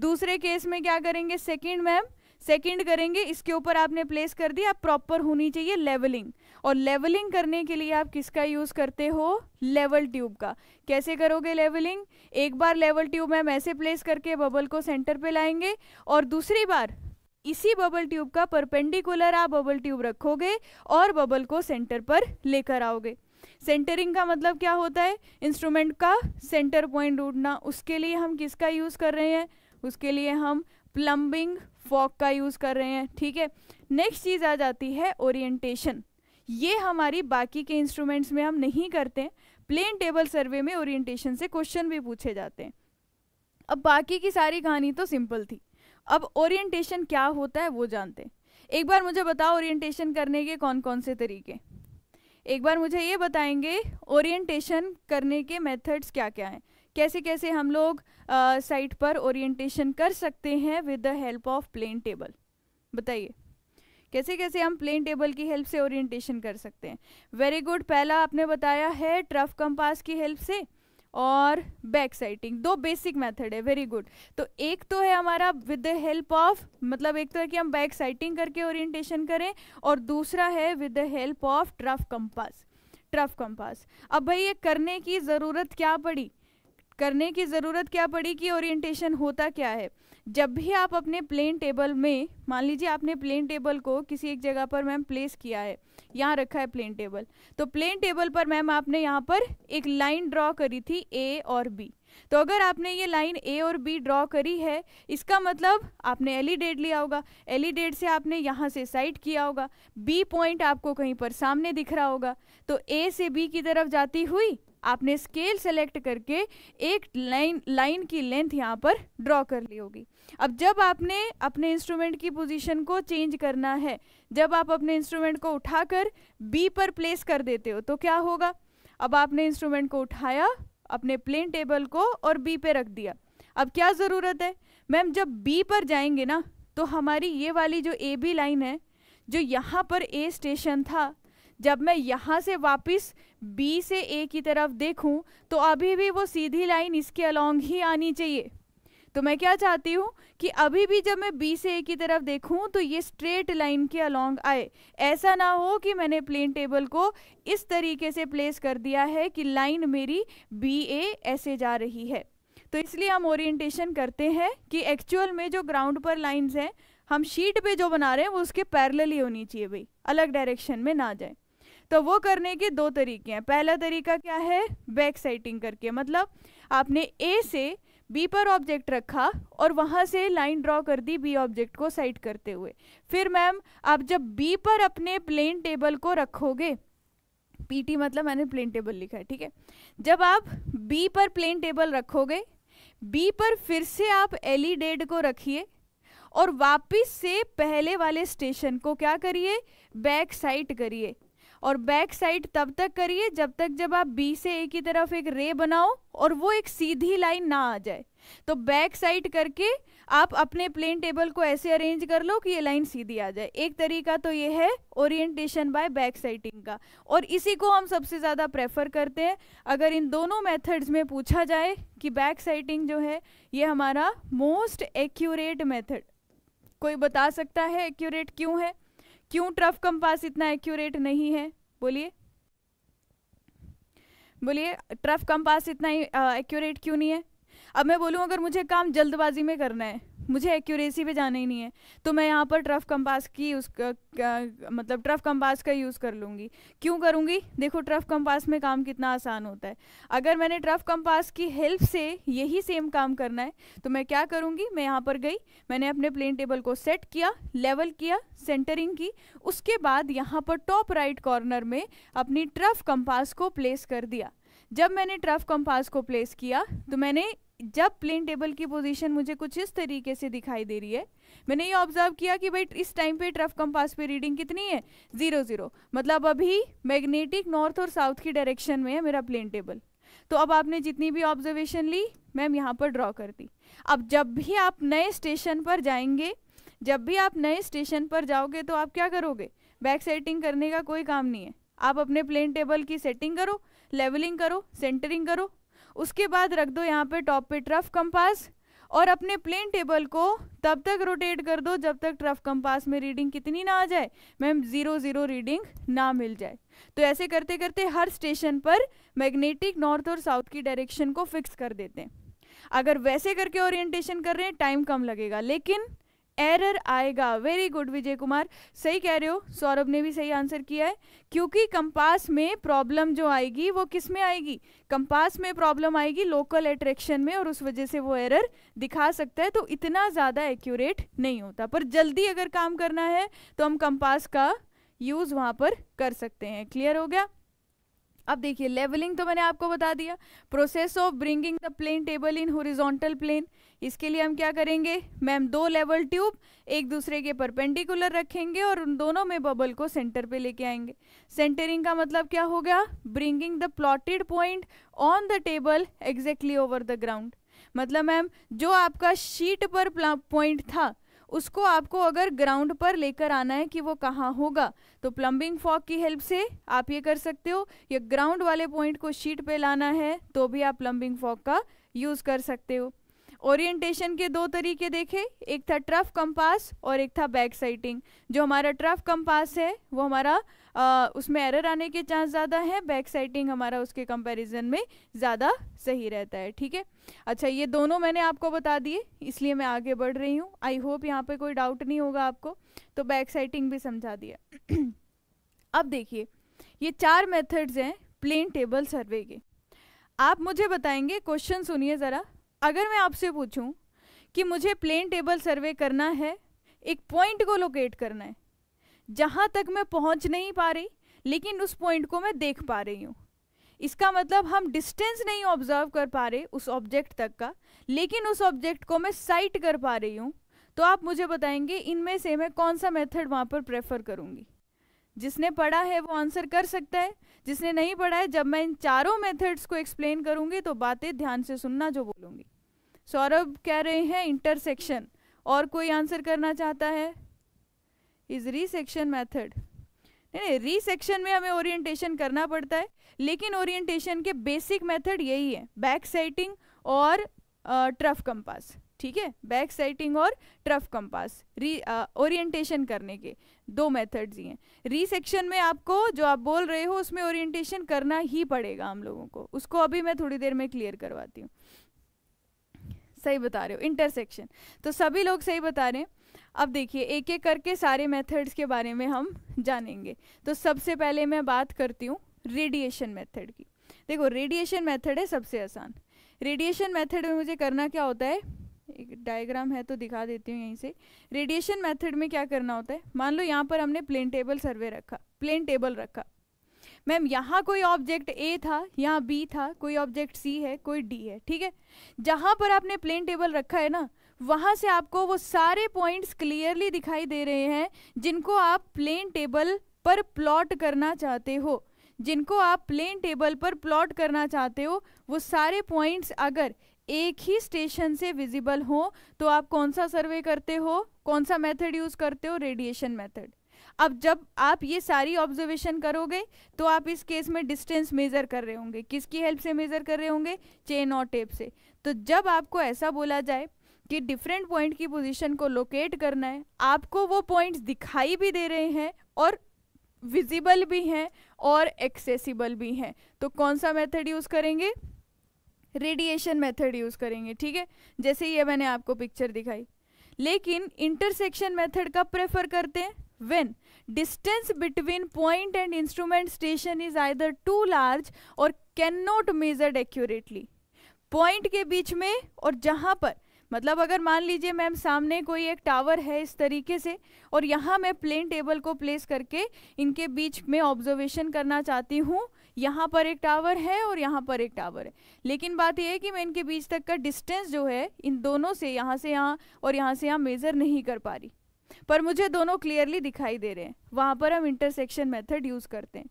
दूसरे केस में क्या करेंगे सेकेंड मैम सेकंड करेंगे इसके ऊपर आपने प्लेस कर दिया प्रॉपर होनी चाहिए लेवलिंग और लेवलिंग करने के लिए आप किसका यूज़ करते हो लेवल ट्यूब का कैसे करोगे लेवलिंग एक बार लेवल ट्यूब मैम ऐसे प्लेस करके बबल को सेंटर पे लाएंगे और दूसरी बार इसी बबल ट्यूब का परपेंडिकुलर आप बबल ट्यूब रखोगे और बबल को सेंटर पर लेकर आओगे सेंटरिंग का मतलब क्या होता है इंस्ट्रूमेंट का सेंटर पॉइंट ढूंढना उसके लिए हम किसका यूज़ कर रहे हैं उसके लिए हम प्लम्बिंग फॉक का यूज़ कर रहे हैं ठीक है नेक्स्ट चीज़ आ जाती है ओरिएंटेशन ये हमारी बाकी के इंस्ट्रूमेंट्स में हम नहीं करते प्लेन टेबल सर्वे में ओरिएंटेशन से क्वेश्चन भी पूछे जाते हैं अब बाकी की सारी कहानी तो सिंपल थी अब ओरिएंटेशन क्या होता है वो जानते हैं एक बार मुझे बताओ ओरिएंटेशन करने के कौन कौन से तरीके एक बार मुझे ये बताएंगे ओरिएंटेशन करने के मेथड्स क्या क्या हैं कैसे कैसे हम लोग साइट पर ओरिएंटेशन कर सकते हैं with the help of plane table बताइए कैसे कैसे हम प्लेन टेबल की हेल्प से ओरिएंटेशन कर सकते हैं वेरी गुड पहला आपने बताया है ट्रफ कंपास की हेल्प से और बैक साइटिंग दो बेसिक मेथड है वेरी गुड तो एक तो है हमारा विद द हेल्प ऑफ मतलब एक तो है कि हम बैक साइटिंग करके ओरिएंटेशन करें और दूसरा है with the help of trough compass trough compass अब भाई ये करने की ज़रूरत क्या पड़ी करने की ज़रूरत क्या पड़ी कि ओरिएंटेशन होता क्या है जब भी आप अपने प्लेन टेबल में मान लीजिए आपने प्लेन टेबल को किसी एक जगह पर मैम प्लेस किया है यहाँ रखा है प्लेन टेबल तो प्लेन टेबल पर मैम आपने यहाँ पर एक लाइन ड्रॉ करी थी ए और बी तो अगर आपने ये लाइन ए और बी ड्रॉ करी है इसका मतलब आपने एलिडेड e लिया होगा एलिडेड e से आपने यहाँ से साइड किया होगा बी पॉइंट आपको कहीं पर सामने दिख रहा होगा तो ए से बी की तरफ जाती हुई आपने स्केल सेलेक्ट करके एक लाइन लाइन की लेंथ यहाँ पर ड्रॉ कर ली होगी अब जब आपने अपने इंस्ट्रूमेंट की पोजीशन को चेंज करना है जब आप अपने इंस्ट्रूमेंट को उठाकर बी पर प्लेस कर देते हो तो क्या होगा अब आपने इंस्ट्रूमेंट को उठाया अपने प्लेन टेबल को और बी पे रख दिया अब क्या ज़रूरत है मैम जब बी पर जाएंगे ना तो हमारी ये वाली जो ए बी लाइन है जो यहाँ पर ए स्टेशन था जब मैं यहाँ से वापस बी से ए की तरफ देखूँ तो अभी भी वो सीधी लाइन इसके अलॉन्ग ही आनी चाहिए तो मैं क्या चाहती हूँ कि अभी भी जब मैं बी से ए की तरफ देखूँ तो ये स्ट्रेट लाइन के अलॉन्ग आए ऐसा ना हो कि मैंने प्लेन टेबल को इस तरीके से प्लेस कर दिया है कि लाइन मेरी बी ए ऐसे जा रही है तो इसलिए हम ओरिएंटेशन करते हैं कि एक्चुअल में जो ग्राउंड पर लाइंस हैं हम शीट पे जो बना रहे हैं वो उसके पैरल ही होनी चाहिए भाई अलग डायरेक्शन में ना जाए तो वो करने के दो तरीके हैं पहला तरीका क्या है बैक साइटिंग करके मतलब आपने ए से बी पर ऑब्जेक्ट रखा और वहाँ से लाइन ड्रॉ कर दी बी ऑब्जेक्ट को साइट करते हुए फिर मैम आप जब बी पर अपने प्लेन टेबल को रखोगे पीटी मतलब मैंने प्लेन टेबल लिखा है ठीक है जब आप बी पर प्लेन टेबल रखोगे बी पर फिर से आप एलिडेड e को रखिए और वापस से पहले वाले स्टेशन को क्या करिए बैक साइट करिए और बैक साइड तब तक करिए जब तक जब आप बी से ए की तरफ एक रे बनाओ और वो एक सीधी लाइन ना आ जाए तो बैक साइड करके आप अपने प्लेन टेबल को ऐसे अरेंज कर लो कि ये लाइन सीधी आ जाए एक तरीका तो ये है ओरिएंटेशन बाय बैक साइटिंग का और इसी को हम सबसे ज़्यादा प्रेफर करते हैं अगर इन दोनों मेथड्स में पूछा जाए कि बैक साइटिंग जो है ये हमारा मोस्ट एक्यूरेट मेथड कोई बता सकता है एक्यूरेट क्यों है क्यों ट्रफ कंपास इतना एक्यूरेट नहीं है बोलिए बोलिए ट्रफ कंपास इतना एक्यूरेट क्यों नहीं है अब मैं बोलूँ अगर मुझे काम जल्दबाजी में करना है मुझे एक्यूरेसी पे जाना ही नहीं है तो मैं यहाँ पर ट्रफ कंपास की उस मतलब ट्रफ कंपास का यूज़ कर लूँगी क्यों करूँगी देखो ट्रफ कंपास में काम कितना आसान होता है अगर मैंने ट्रफ कंपास की हेल्प से यही सेम काम करना है तो मैं क्या करूँगी मैं यहाँ पर गई मैंने अपने प्लेन टेबल को सेट किया लेवल किया सेंटरिंग की उसके बाद यहाँ पर टॉप राइट कॉर्नर में अपनी ट्रफ कंपास को प्लेस कर दिया जब मैंने ट्रफ कंपास को प्लेस किया तो मैंने जब प्लेन टेबल की पोजीशन मुझे कुछ इस तरीके से दिखाई दे रही है मैंने ये ऑब्जर्व किया कि भाई इस टाइम पे ट्रफ कंपास पे रीडिंग कितनी है जीरो जीरो मतलब अभी मैग्नेटिक नॉर्थ और साउथ की डायरेक्शन में है मेरा प्लेन टेबल तो अब आपने जितनी भी ऑब्जर्वेशन ली मैम यहाँ पर ड्रॉ कर दी अब जब भी आप नए स्टेशन पर जाएंगे जब भी आप नए स्टेशन पर जाओगे तो आप क्या करोगे बैक सेटिंग करने का कोई काम नहीं है आप अपने प्लेन टेबल की सेटिंग करो लेवलिंग करो सेंटरिंग करो उसके बाद रख दो यहाँ पे टॉप पे ट्रफ कंपास और अपने प्लेन टेबल को तब तक रोटेट कर दो जब तक ट्रफ कंपास में रीडिंग कितनी ना आ जाए मैम ज़ीरो ज़ीरो रीडिंग ना मिल जाए तो ऐसे करते करते हर स्टेशन पर मैग्नेटिक नॉर्थ और साउथ की डायरेक्शन को फिक्स कर देते हैं अगर वैसे करके ओरिएंटेशन कर रहे हैं टाइम कम लगेगा लेकिन एरर आएगा वेरी गुड विजय कुमार सही कह रहे हो सौरभ ने भी सही आंसर किया है क्योंकि कंपास में प्रॉब्लम जो आएगी वो किस में आएगी कंपास में प्रॉब्लम आएगी लोकल एट्रैक्शन में और उस वजह से वो एरर दिखा सकता है तो इतना ज़्यादा एक्यूरेट नहीं होता पर जल्दी अगर काम करना है तो हम कंपास का यूज़ वहाँ पर कर सकते हैं क्लियर हो गया अब देखिए लेवलिंग तो मैंने आपको बता दिया process of bringing the plane table in horizontal plane इसके लिए हम क्या करेंगे मैम दो लेवल ट्यूब एक दूसरे के परपेंडिकुलर रखेंगे और उन दोनों में बबल को सेंटर पे लेके आएंगे सेंटरिंग का मतलब क्या हो गया bringing the plotted point on the table exactly over the ground मतलब मैम जो आपका शीट पर पॉइंट था उसको आपको अगर ग्राउंड पर लेकर आना है कि वो कहाँ होगा तो प्लम्बिंग फॉक की हेल्प से आप ये कर सकते हो या ग्राउंड वाले पॉइंट को शीट पे लाना है तो भी आप प्लम्बिंग फॉक का यूज़ कर सकते हो ओरिएंटेशन के दो तरीके देखे एक था ट्रफ कंपास और एक था बैक साइटिंग जो हमारा ट्रफ कंपास है वो हमारा आ, उसमें एरर आने के चांस ज़्यादा है बैक साइटिंग हमारा उसके कंपैरिजन में ज़्यादा सही रहता है ठीक है अच्छा ये दोनों मैंने आपको बता दिए इसलिए मैं आगे बढ़ रही हूँ आई होप यहाँ पर कोई डाउट नहीं होगा आपको तो बैक साइटिंग भी समझा दिया अब देखिए ये चार मेथड्स हैं प्लेन टेबल सर्वे के आप मुझे बताएंगे क्वेश्चन सुनिए ज़रा अगर मैं आपसे पूछूं कि मुझे प्लेन टेबल सर्वे करना है एक पॉइंट को लोकेट करना है जहाँ तक मैं पहुँच नहीं पा रही लेकिन उस पॉइंट को मैं देख पा रही हूँ इसका मतलब हम डिस्टेंस नहीं ऑब्जर्व कर पा रहे उस ऑब्जेक्ट तक का लेकिन उस ऑब्जेक्ट को मैं साइट कर पा रही हूँ तो आप मुझे बताएंगे इनमें से मैं कौन सा मेथड वहाँ पर प्रेफर करूँगी जिसने पढ़ा है वो आंसर कर सकता है जिसने नहीं पढ़ा है जब मैं इन चारों मेथड्स को एक्सप्लेन करूँगी तो बातें ध्यान से सुनना जो बोलूँगी सौरभ कह रहे हैं इंटरसेक्शन और कोई आंसर करना चाहता है इज रीसेक्शन मेथड नहीं नहीं रीसेक्शन में हमें ओरिएंटेशन करना पड़ता है लेकिन ओरिएंटेशन के बेसिक मेथड यही है बैक साइटिंग और ट्रफ कंपास ठीक है बैक साइटिंग और ट्रफ कंपास री ओरिएंटेशन करने के दो मेथड्स ही हैं रीसेक्शन में आपको जो आप बोल रहे हो उसमें ओरिएंटेशन करना ही पड़ेगा हम लोगों को उसको अभी मैं थोड़ी देर में क्लियर करवाती हूँ सही बता रहे हो इंटरसेक्शन तो सभी लोग सही बता रहे हैं अब देखिए एक एक करके सारे मेथड्स के बारे में हम जानेंगे तो सबसे पहले मैं बात करती हूँ रेडिएशन मेथड की देखो रेडिएशन मेथड है सबसे आसान रेडिएशन मेथड में मुझे करना क्या होता है एक डायग्राम है तो दिखा देती हूँ यहीं से रेडिएशन मेथड में क्या करना होता है मान लो यहाँ पर हमने प्लेन टेबल सर्वे रखा प्लेन टेबल रखा मैम यहाँ कोई ऑब्जेक्ट ए था यहाँ बी था कोई ऑब्जेक्ट सी है कोई डी है ठीक है जहाँ पर आपने प्लेन टेबल रखा है ना वहाँ से आपको वो सारे पॉइंट्स क्लियरली दिखाई दे रहे हैं जिनको आप प्लेन टेबल पर प्लॉट करना चाहते हो जिनको आप प्लेन टेबल पर प्लॉट करना चाहते हो वो सारे पॉइंट्स अगर एक ही स्टेशन से विजिबल हो तो आप कौन सा सर्वे करते हो कौन सा मेथड यूज़ करते हो रेडिएशन मेथड अब जब आप ये सारी ऑब्जर्वेशन करोगे तो आप इस केस में डिस्टेंस मेज़र कर रहे होंगे किसकी हेल्प से मेज़र कर रहे होंगे चेन और टेप से तो जब आपको ऐसा बोला जाए कि डिफरेंट पॉइंट की पोजीशन को लोकेट करना है आपको वो पॉइंट्स दिखाई भी दे रहे हैं और विजिबल भी हैं और एक्सेसिबल भी हैं तो कौन सा मेथड यूज़ करेंगे रेडिएशन मेथड यूज़ करेंगे ठीक है जैसे ये मैंने आपको पिक्चर दिखाई लेकिन इंटरसेक्शन मेथड कब प्रेफर करते हैं when distance between point and instrument station is either too large or cannot measured accurately point के बीच में और जहाँ पर मतलब अगर मान लीजिए मैम सामने कोई एक टावर है इस तरीके से और यहाँ मैं प्लेन टेबल को प्लेस करके इनके बीच में ऑब्जर्वेशन करना चाहती हूँ यहाँ पर एक टावर है और यहाँ पर एक टावर है लेकिन बात यह है कि मैं इनके बीच तक का डिस्टेंस जो है इन दोनों से यहाँ से यहाँ और यहाँ से यहाँ मेज़र नहीं कर पा रही पर मुझे दोनों क्लियरली दिखाई दे रहे हैं वहाँ पर हम इंटरसेक्शन मेथड यूज़ करते हैं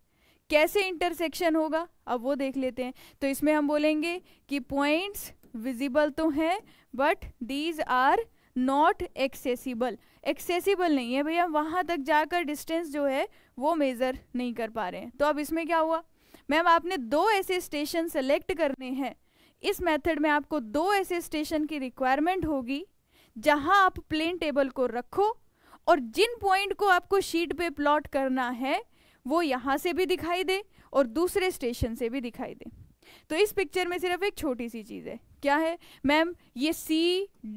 कैसे इंटरसेक्शन होगा अब वो देख लेते हैं तो इसमें हम बोलेंगे कि पॉइंट्स विजिबल तो हैं but these are not accessible accessible नहीं है भैया वहाँ तक जाकर डिस्टेंस जो है वो मेज़र नहीं कर पा रहे हैं तो अब इसमें क्या हुआ मैम आपने दो ऐसे स्टेशन सेलेक्ट करने हैं इस मेथड में आपको दो ऐसे स्टेशन की रिक्वायरमेंट होगी जहाँ आप प्लेन टेबल को रखो और जिन पॉइंट को आपको शीट पे प्लॉट करना है वो यहाँ से भी दिखाई दे और दूसरे स्टेशन से भी दिखाई दे तो इस पिक्चर में सिर्फ एक छोटी सी चीज़ है क्या है मैम ये सी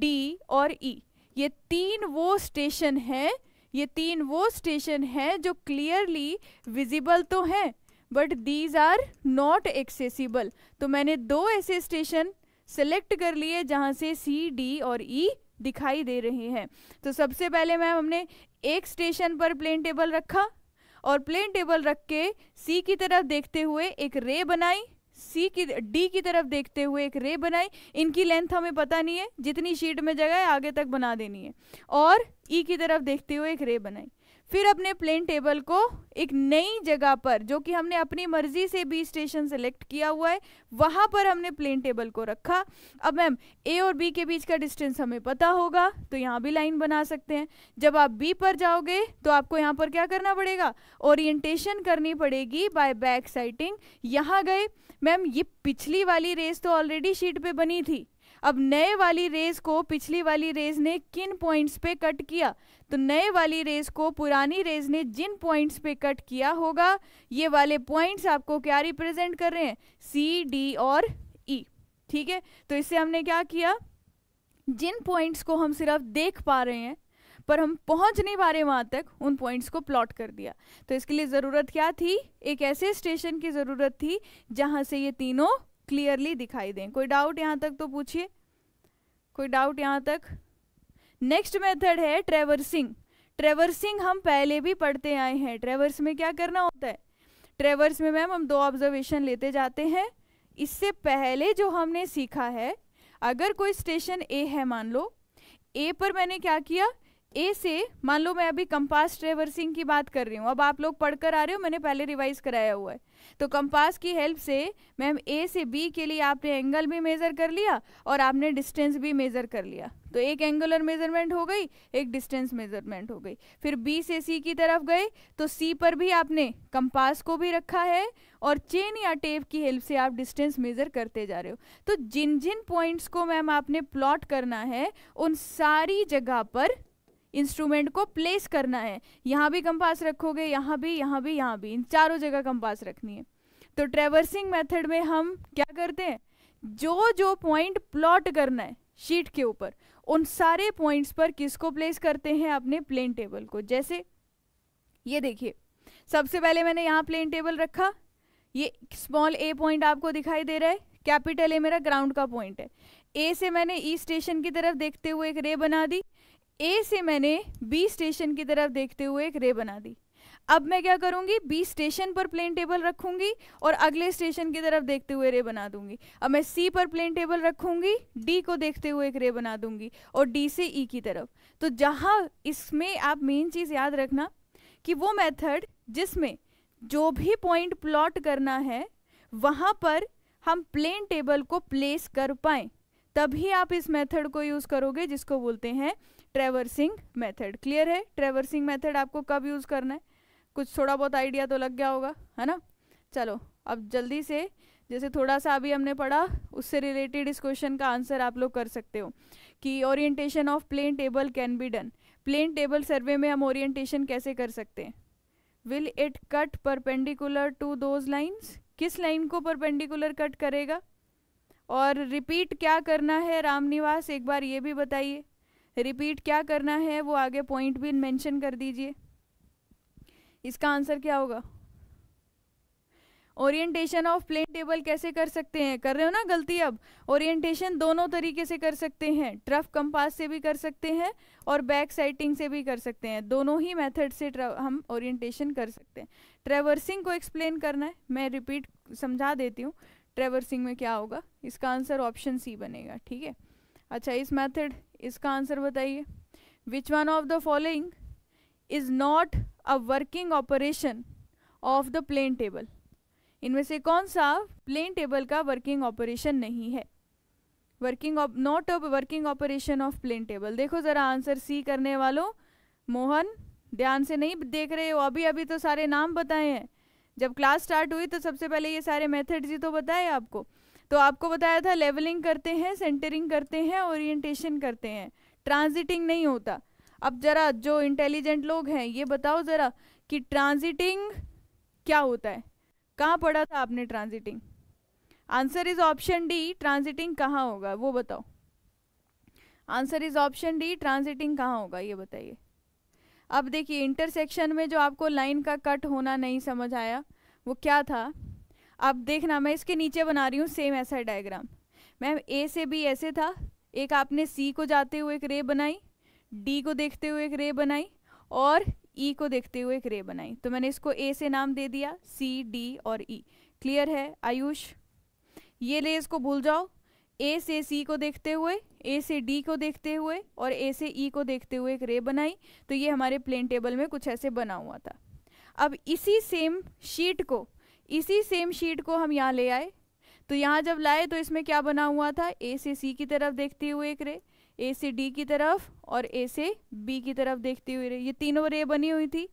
डी और ई e, ये तीन वो स्टेशन है ये तीन वो स्टेशन हैं जो क्लियरली विजिबल तो हैं but these are not accessible तो मैंने दो ऐसे स्टेशन सेलेक्ट कर लिए जहाँ से सी डी और ई e दिखाई दे रहे हैं तो सबसे पहले मैम हमने एक स्टेशन पर प्लेन टेबल रखा और प्लेन टेबल रख के सी की तरफ देखते हुए एक रे बनाई सी की डी की तरफ देखते हुए एक रे बनाई इनकी लेंथ हमें पता नहीं है जितनी शीट में जगह है आगे तक बना देनी है और ई e की तरफ देखते हुए एक रे बनाई फिर अपने प्लेन टेबल को एक नई जगह पर जो कि हमने अपनी मर्जी से बी स्टेशन सेलेक्ट किया हुआ है वहाँ पर हमने प्लेन टेबल को रखा अब मैम ए और बी के बीच का डिस्टेंस हमें पता होगा तो यहाँ भी लाइन बना सकते हैं जब आप बी पर जाओगे तो आपको यहाँ पर क्या करना पड़ेगा ओरिएंटेशन करनी पड़ेगी बाय बैक साइटिंग यहाँ गए मैम ये पिछली वाली रेस तो ऑलरेडी शीट पर बनी थी अब नए वाली रेस को पिछली वाली रेस ने किन पॉइंट्स पे कट किया तो नए वाली रेस को पुरानी रेस ने जिन पॉइंट्स पे कट किया होगा ये वाले पॉइंट्स आपको क्या रिप्रेजेंट कर रहे हैं सी डी और ई e, ठीक है तो इससे हमने क्या किया जिन पॉइंट्स को हम सिर्फ देख पा रहे हैं पर हम पहुंच नहीं पा रहे वहां तक उन पॉइंट्स को प्लॉट कर दिया तो इसके लिए ज़रूरत क्या थी एक ऐसे स्टेशन की ज़रूरत थी जहां से ये तीनों क्लियरली दिखाई दें कोई डाउट यहाँ तक तो पूछिए कोई डाउट यहाँ तक नेक्स्ट मेथड है ट्रेवर्सिंग ट्रेवर्सिंग हम पहले भी पढ़ते आए हैं ट्रेवर्स में क्या करना होता है ट्रेवर्स में मैम हम दो ऑब्जर्वेशन लेते जाते हैं इससे पहले जो हमने सीखा है अगर कोई स्टेशन ए है मान लो ए पर मैंने क्या किया ए से मान लो मैं अभी कंपास ट्रेवर्सिंग की बात कर रही हूँ अब आप लोग पढ़कर आ रहे हो मैंने पहले रिवाइज कराया हुआ है तो कंपास की हेल्प से मैम ए से बी के लिए आपने एंगल भी मेज़र कर लिया और आपने डिस्टेंस भी मेज़र कर लिया तो एक एंगुलर मेजरमेंट हो गई एक डिस्टेंस मेजरमेंट हो गई फिर बी से सी की तरफ गए तो सी पर भी आपने कंपास को भी रखा है और चेन या टेप की हेल्प से आप डिस्टेंस मेजर करते जा रहे हो तो जिन जिन पॉइंट्स को मैम आपने प्लॉट करना है उन सारी जगह पर इंस्ट्रूमेंट को प्लेस करना है यहाँ भी कंपास रखोगे यहाँ भी यहाँ भी यहाँ भी इन चारों जगह कंपास रखनी है तो ट्रेवर्सिंग मेथड में हम क्या करते हैं जो जो पॉइंट प्लॉट करना है शीट के ऊपर उन सारे पॉइंट्स पर किसको प्लेस करते हैं अपने प्लेन टेबल को जैसे ये देखिए सबसे पहले मैंने यहाँ प्लेन टेबल रखा ये स्मॉल ए पॉइंट आपको दिखाई दे रहा है कैपिटल ए मेरा ग्राउंड का पॉइंट है ए से मैंने ई e स्टेशन की तरफ देखते हुए एक रे बना दी ए से मैंने बी स्टेशन की तरफ देखते हुए एक रे बना दी अब मैं क्या करूंगी बी स्टेशन पर प्लेन टेबल रखूंगी और अगले स्टेशन की तरफ देखते हुए रे बना दूंगी अब मैं सी पर प्लेन टेबल रखूंगी डी को देखते हुए एक रे बना दूंगी और डी से ई e की तरफ तो जहां इसमें आप मेन चीज़ याद रखना कि वो मेथड जिसमें जो भी पॉइंट प्लॉट करना है वहां पर हम प्लेन टेबल को प्लेस कर पाए तभी आप इस मेथड को यूज़ करोगे जिसको बोलते हैं ट्रेवर्सिंग मेथड क्लियर है ट्रेवर्सिंग मेथड आपको कब यूज़ करना है कुछ थोड़ा बहुत आइडिया तो लग गया होगा है ना चलो अब जल्दी से जैसे थोड़ा सा अभी हमने पढ़ा उससे रिलेटेड इस क्वेश्चन का आंसर आप लोग कर सकते हो कि orientation of plane table can be done plane table survey में हम ओरिएंटेशन कैसे कर सकते हैं will it cut perpendicular to those lines किस लाइन को परपेंडिकुलर कट करेगा और रिपीट क्या करना है रामनिवास एक बार ये भी बताइए रिपीट क्या करना है वो आगे पॉइंट भी मेंशन कर दीजिए इसका आंसर क्या होगा ओरिएंटेशन ऑफ प्लेन टेबल कैसे कर सकते हैं कर रहे हो ना गलती अब ओरिएंटेशन दोनों तरीके से कर सकते हैं ट्रफ कंपास से भी कर सकते हैं और बैक साइटिंग से भी कर सकते हैं दोनों ही मेथड से हम ओरिएंटेशन कर सकते हैं ट्रेवर्सिंग को एक्सप्लेन करना है मैं रिपीट समझा देती हूँ ट्रेवर्सिंग में क्या होगा इसका आंसर ऑप्शन सी बनेगा ठीक है अच्छा इस मेथड इसका आंसर बताइए which one of the following is not a working operation of the plane table इनमें से कौन सा प्लेन टेबल का वर्किंग ऑपरेशन नहीं है working not a working operation of plane table देखो ज़रा आंसर सी करने वालों मोहन ध्यान से नहीं देख रहे हो अभी अभी तो सारे नाम बताए हैं जब क्लास स्टार्ट हुई तो सबसे पहले ये सारे मेथड्स ही तो बताए आपको तो आपको बताया था लेवलिंग करते हैं सेंटरिंग करते हैं ओरिएंटेशन करते हैं ट्रांजिटिंग नहीं होता अब ज़रा जो इंटेलिजेंट लोग हैं ये बताओ ज़रा कि ट्रांजिटिंग क्या होता है कहाँ पढ़ा था आपने transiting answer is option D transiting कहाँ होगा वो बताओ answer is option D transiting कहाँ होगा ये बताइए अब देखिए इंटरसेक्शन में जो आपको लाइन का कट होना नहीं समझ आया वो क्या था अब देखना मैं इसके नीचे बना रही हूँ सेम ऐसा डायग्राम मैम ए से बी ऐसे था एक आपने सी को जाते हुए एक रे बनाई डी को देखते हुए एक रे बनाई और ई e को देखते हुए एक रे बनाई तो मैंने इसको ए से नाम दे दिया सी डी और ई e. क्लियर है आयुष ये ले इसको भूल जाओ ए से सी को देखते हुए ए से डी को देखते हुए और ए से ई e को देखते हुए एक रे बनाई तो ये हमारे प्लेन टेबल में कुछ ऐसे बना हुआ था अब इसी सेम शीट को इसी सेम शीट को हम यहाँ ले आए तो यहाँ जब लाए तो इसमें क्या बना हुआ था ए से सी की तरफ देखते हुए एक रे ए से डी की तरफ और ए से बी की तरफ देखते हुए रे ये तीनों रे बनी हुई थी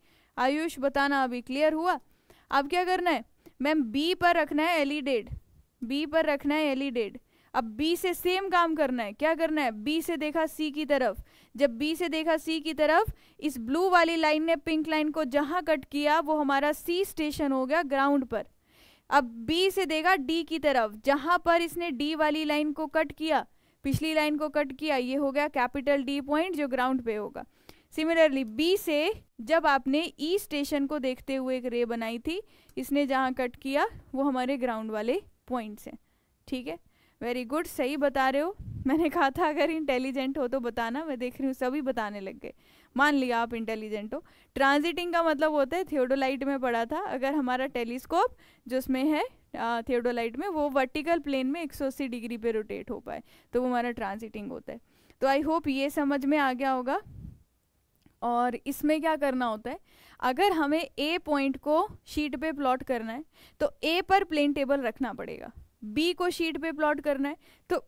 आयुष बताना अभी क्लियर हुआ अब क्या करना है मैम बी पर रखना है एलिडेड बी e पर रखना है एलिडेड e अब बी से सेम काम करना है क्या करना है बी से देखा सी की तरफ जब बी से देखा सी की तरफ इस ब्लू वाली लाइन ने पिंक लाइन को जहाँ कट किया वो हमारा सी स्टेशन हो गया ग्राउंड पर अब बी से देखा डी की तरफ जहाँ पर इसने डी वाली लाइन को कट किया पिछली लाइन को कट किया ये हो गया कैपिटल डी पॉइंट जो ग्राउंड पे होगा सिमिलरली बी से जब आपने ई e स्टेशन को देखते हुए एक रे बनाई थी इसने जहाँ कट किया वो हमारे ग्राउंड वाले पॉइंट्स हैं ठीक है वेरी गुड सही बता रहे हो मैंने कहा था अगर इंटेलिजेंट हो तो बताना मैं देख रही हूँ सभी बताने लग गए मान लिया आप इंटेलिजेंट हो ट्रांजिटिंग का मतलब होता है थियोडोलाइट में पढ़ा था अगर हमारा टेलीस्कोप जिसमें है थियोडोलाइट में वो वर्टिकल प्लेन में एक डिग्री पर रोटेट हो पाए तो वो हमारा ट्रांजिटिंग होता है तो आई होप ये समझ में आ गया होगा और इसमें क्या करना होता है अगर हमें ए पॉइंट को शीट पे प्लॉट करना है तो ए पर प्लेन टेबल रखना पड़ेगा बी को शीट पे प्लॉट करना है तो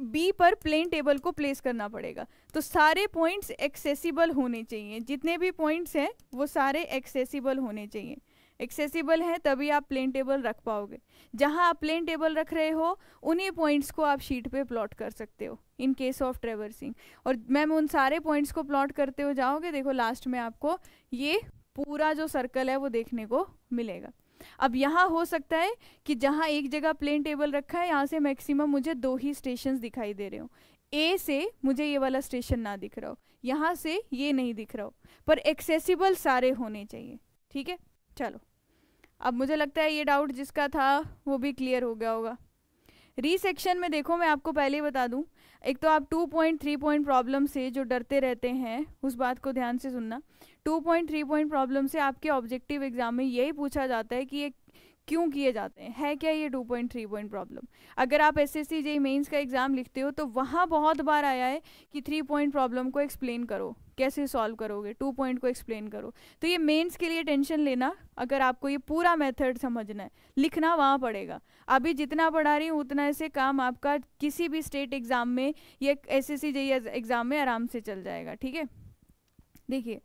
बी पर प्लेन टेबल को प्लेस करना पड़ेगा तो सारे पॉइंट्स एक्सेसिबल होने चाहिए जितने भी पॉइंट्स हैं वो सारे एक्सेसिबल होने चाहिए एक्सेसिबल है तभी आप प्लेन टेबल रख पाओगे जहाँ आप प्लेन टेबल रख रहे हो उन्हीं पॉइंट्स को आप शीट पे प्लॉट कर सकते हो इन केस ऑफ ट्रेवर्सिंग और मैम उन सारे पॉइंट्स को प्लॉट करते हो जाओगे देखो लास्ट में आपको ये पूरा जो सर्कल है वो देखने को मिलेगा अब यहाँ हो सकता है कि जहाँ एक जगह प्लेन टेबल रखा है यहाँ से मैक्सिमम मुझे दो ही स्टेशन दिखाई दे रहे हो ए से मुझे ये वाला स्टेशन ना दिख रहा हो यहाँ से ये नहीं दिख रहा हो पर एक्सेसिबल सारे होने चाहिए ठीक है चलो अब मुझे लगता है ये डाउट जिसका था वो भी क्लियर हो गया होगा रीसेक्शन में देखो मैं आपको पहले ही बता दूं एक तो आप two point three point problem से जो डरते रहते हैं उस बात को ध्यान से सुनना two point three point problem से आपके ऑब्जेक्टिव एग्जाम में यही पूछा जाता है कि ये क्यों किए जाते हैं है क्या ये two point three point problem अगर आप S S C JE mains का एग्ज़ाम लिखते हो तो वहाँ बहुत बार आया है कि थ्री पॉइंट प्रॉब्लम को एक्सप्लेन करो कैसे सॉल्व करोगे टू पॉइंट को एक्सप्लेन करो तो ये मेंस के लिए टेंशन लेना अगर आपको ये पूरा मेथड समझना है लिखना वहाँ पड़ेगा अभी जितना पढ़ा रही हूँ उतना ऐसे काम आपका किसी भी स्टेट एग्ज़ाम में या S S C JE exam में आराम से चल जाएगा ठीक है देखिए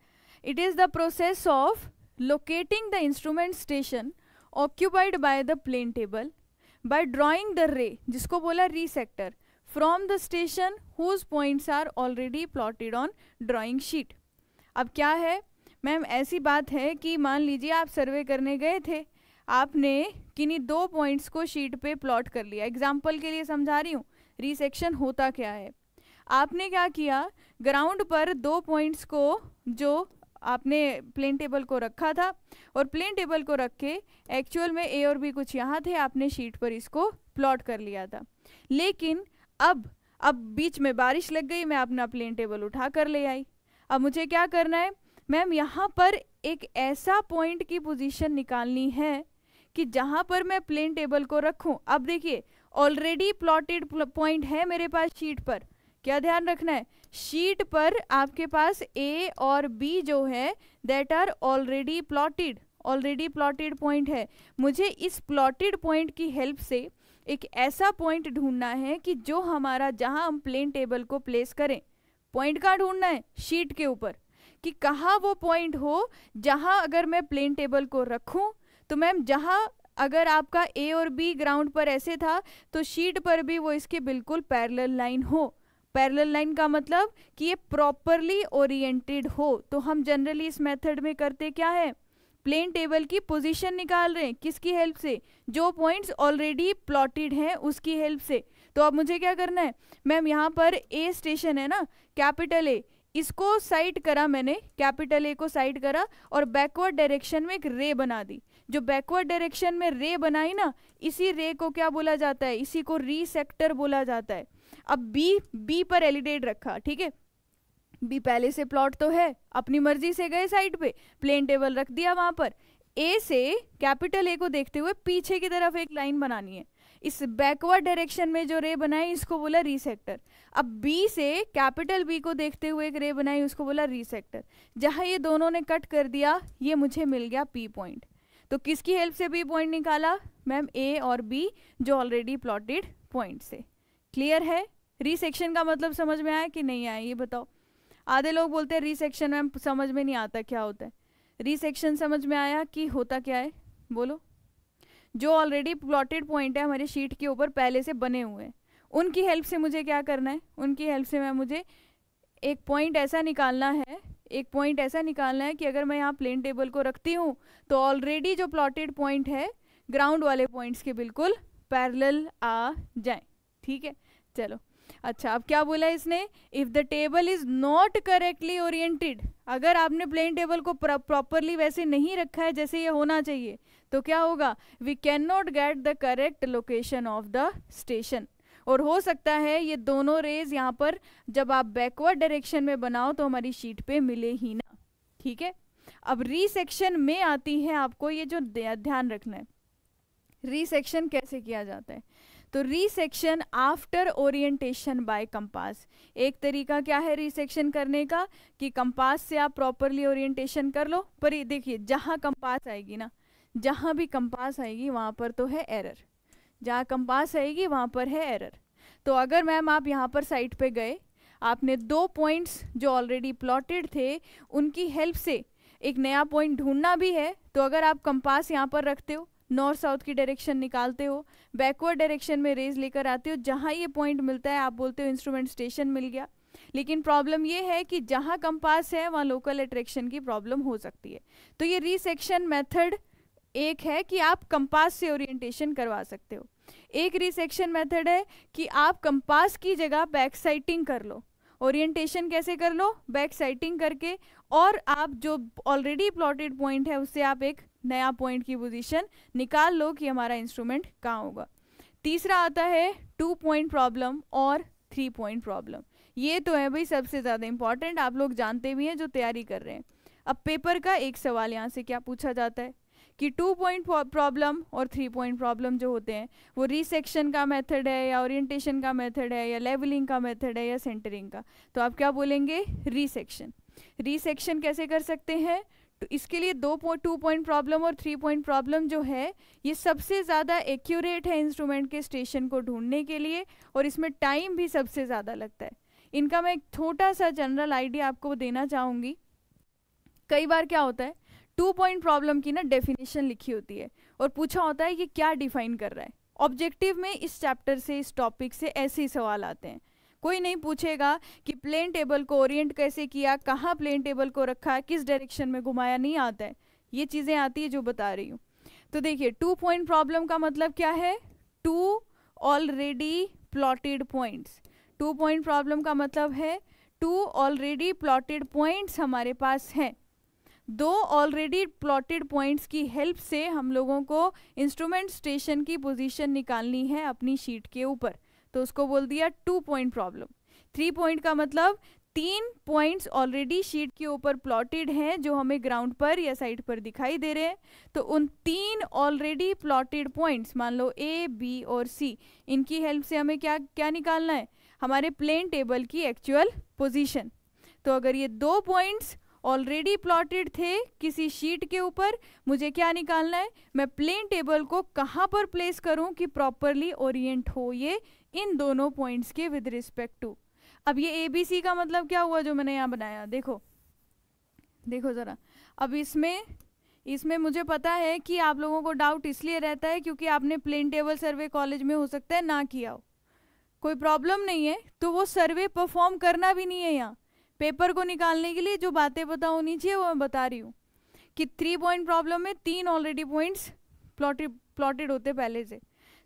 It is the process of locating the instrument station occupied by the plane table by drawing the ray, जिसको बोला resector, from the station whose points are already plotted on drawing sheet. अब क्या है मैम ऐसी बात है कि मान लीजिए आप सर्वे करने गए थे आपने किन्हीं दो पॉइंट्स को शीट पे प्लॉट कर लिया एग्जाम्पल के लिए समझा रही हूँ रीसेक्शन होता क्या है आपने क्या किया ग्राउंड पर दो पॉइंट्स को जो आपने प्लेन टेबल को रखा था और प्लेन टेबल को रख के एक्चुअल में ए और बी कुछ यहाँ थे आपने शीट पर इसको प्लॉट कर लिया था लेकिन अब अब बीच में बारिश लग गई मैं अपना प्लेन टेबल उठा कर ले आई अब मुझे क्या करना है मैम यहाँ पर एक ऐसा पॉइंट की पोजीशन निकालनी है कि जहाँ पर मैं प्लेन टेबल को रखूँ अब देखिए ऑलरेडी प्लॉटेड पॉइंट है मेरे पास शीट पर क्या ध्यान रखना है शीट पर आपके पास ए और बी जो है that are already plotted already plotted point है मुझे इस प्लॉटेड पॉइंट की हेल्प से एक ऐसा पॉइंट ढूंढना है कि जो हमारा जहां हम प्लेन टेबल को प्लेस करें पॉइंट कहाँ ढूंढना है शीट के ऊपर कि कहाँ वो पॉइंट हो जहाँ अगर मैं प्लेन टेबल को रखूँ तो मैम जहाँ अगर आपका ए और बी ग्राउंड पर ऐसे था तो शीट पर भी वो इसके बिल्कुल पैरेलल लाइन हो पैरेलल लाइन का मतलब कि ये प्रॉपरली ओरिएंटेड हो तो हम जनरली इस मेथड में करते क्या है प्लेन टेबल की पोजीशन निकाल रहे हैं किसकी हेल्प से जो पॉइंट्स ऑलरेडी प्लॉटेड हैं उसकी हेल्प से तो अब मुझे क्या करना है मैम यहाँ पर ए स्टेशन है ना कैपिटल ए इसको साइड करा मैंने कैपिटल ए को साइड करा और बैकवर्ड डायरेक्शन में एक रे बना दी जो बैकवर्ड डायरेक्शन में रे बनाई ना इसी रे को क्या बोला जाता है इसी को सेक्टर बोला जाता है अब बी बी पर एलिडेट रखा ठीक है बी पहले से प्लॉट तो है अपनी मर्जी से गए साइड पे प्लेन टेबल रख दिया वहां पर ए से कैपिटल ए को देखते हुए पीछे की तरफ एक लाइन बनानी है इस बैकवर्ड डायरेक्शन में जो रे बनाई इसको बोला रीसेक्टर अब बी से कैपिटल बी को देखते हुए एक रे बनाई उसको बोला रीसेक्टर जहां ये दोनों ने कट कर दिया ये मुझे मिल गया पी पॉइंट तो किसकी हेल्प से बी पॉइंट निकाला मैम ए और बी जो ऑलरेडी प्लॉटेड पॉइंट से क्लियर है रीसेक्शन का मतलब समझ में आया कि नहीं आया ये बताओ आधे लोग बोलते हैं रीसेक्शन में समझ में नहीं आता क्या होता है रीसेक्शन समझ में आया कि होता क्या है बोलो जो ऑलरेडी प्लॉटेड पॉइंट है हमारे शीट के ऊपर पहले से बने हुए हैं उनकी हेल्प से मुझे क्या करना है उनकी हेल्प से मैं मुझे एक पॉइंट ऐसा निकालना है एक पॉइंट ऐसा निकालना है कि अगर मैं यहाँ प्लेन टेबल को रखती हूँ तो ऑलरेडी जो प्लॉटेड पॉइंट है ग्राउंड वाले पॉइंट्स के बिल्कुल पैरेलल आ जाए ठीक है चलो अच्छा अब क्या बोला इसने if the table is not correctly oriented अगर आपने प्लेन टेबल को प्रॉपरली वैसे नहीं रखा है जैसे ये होना चाहिए तो क्या होगा we can not get the correct location of the station और हो सकता है ये दोनों रेज यहाँ पर जब आप बैकवर्ड डायरेक्शन में बनाओ तो हमारी शीट पे मिले ही ना ठीक है अब रीसेक्शन में आती है आपको ये जो ध्यान रखना है रीसेक्शन कैसे किया जाता है तो resection after orientation by compass एक तरीका क्या है रीसेक्शन करने का कि कंपास से आप प्रॉपरली ओरिएंटेशन कर लो पर देखिए जहां कंपास आएगी ना जहां भी कंपास आएगी वहां पर तो है एरर जहां कंपास आएगी वहां पर है एरर तो अगर मैम आप यहां पर साइट पे गए आपने दो पॉइंट्स जो ऑलरेडी प्लॉटेड थे उनकी हेल्प से एक नया पॉइंट ढूंढना भी है तो अगर आप कंपास यहाँ पर रखते हो नॉर्थ साउथ की डायरेक्शन निकालते हो बैकवर्ड डायरेक्शन में रेज लेकर आते हो जहाँ ये पॉइंट मिलता है आप बोलते हो इंस्ट्रूमेंट स्टेशन मिल गया लेकिन प्रॉब्लम ये है कि जहाँ कंपास है वहाँ लोकल अट्रैक्शन की प्रॉब्लम हो सकती है तो ये रीसेक्शन मेथड एक है कि आप कंपास से ओरिएंटेशन करवा सकते हो एक रीसेक्शन मेथड है कि आप कंपास की जगह बैक साइटिंग कर लो ओरिएंटेशन कैसे कर लो बैक साइटिंग करके और आप जो ऑलरेडी प्लॉटेड पॉइंट है उससे आप एक नया पॉइंट की पोजीशन निकाल लो कि हमारा इंस्ट्रूमेंट कहाँ होगा तीसरा आता है टू पॉइंट प्रॉब्लम और थ्री पॉइंट प्रॉब्लम ये तो है भाई सबसे ज़्यादा इंपॉर्टेंट आप लोग जानते भी हैं जो तैयारी कर रहे हैं अब पेपर का एक सवाल यहाँ से क्या पूछा जाता है कि टू पॉइंट प्रॉब्लम और थ्री पॉइंट प्रॉब्लम जो होते हैं वो रीसेक्शन का मेथड है या ओरिएंटेशन का मेथड है या लेवलिंग का मेथड है या सेंटरिंग का तो आप क्या बोलेंगे रीसेक्शन रीसेक्शन कैसे कर सकते हैं तो इसके लिए दो पॉइंट टू पॉइंट प्रॉब्लम और थ्री पॉइंट प्रॉब्लम जो है ये सबसे ज़्यादा एक्यूरेट है इंस्ट्रूमेंट के स्टेशन को ढूंढने के लिए और इसमें टाइम भी सबसे ज़्यादा लगता है इनका मैं एक छोटा सा जनरल आइडिया आपको देना चाहूँगी कई बार क्या होता है टू पॉइंट प्रॉब्लम की ना डेफिनेशन लिखी होती है और पूछा होता है ये क्या डिफाइन कर रहा है ऑब्जेक्टिव में इस चैप्टर से इस टॉपिक से ऐसे ही सवाल आते हैं कोई नहीं पूछेगा कि प्लेन टेबल को ओरिएंट कैसे किया कहाँ प्लेन टेबल को रखा किस डायरेक्शन में घुमाया नहीं आता है ये चीज़ें आती है जो बता रही हूँ तो देखिए टू पॉइंट प्रॉब्लम का मतलब क्या है two already plotted points two point problem का मतलब है टू ऑलरेडी प्लॉटेड पॉइंट्स हमारे पास हैं दो ऑलरेडी प्लॉटेड पॉइंट्स की हेल्प से हम लोगों को इंस्ट्रूमेंट स्टेशन की पोजीशन निकालनी है अपनी शीट के ऊपर तो उसको बोल दिया two point problem three point का मतलब तीन पॉइंट्स ऑलरेडी शीट के ऊपर प्लॉटेड हैं जो हमें ग्राउंड पर या साइड पर दिखाई दे रहे हैं तो उन तीन ऑलरेडी प्लॉटेड पॉइंट्स मान लो ए बी और सी इनकी हेल्प से हमें क्या क्या निकालना है हमारे प्लेन टेबल की एक्चुअल पोजीशन तो अगर ये दो पॉइंट्स ऑलरेडी प्लॉटेड थे किसी शीट के ऊपर मुझे क्या निकालना है मैं प्लेन टेबल को कहाँ पर प्लेस करूँ कि प्रॉपरली ओरिएंट हो ये इन दोनों पॉइंट्स के विद रिस्पेक्ट टू अब ये ए बी सी का मतलब क्या हुआ जो मैंने यहाँ बनाया देखो देखो ज़रा अब इसमें इसमें मुझे पता है कि आप लोगों को डाउट इसलिए रहता है क्योंकि आपने प्लेन टेबल सर्वे कॉलेज में हो सकता है ना किया हो कोई प्रॉब्लम नहीं है तो वो सर्वे परफॉर्म करना भी नहीं है यहाँ पेपर को निकालने के लिए जो बातें पता होनी चाहिए वो मैं बता रही हूँ कि थ्री पॉइंट प्रॉब्लम में तीन ऑलरेडी पॉइंट्स प्लॉटेड प्लॉटेड होते पहले से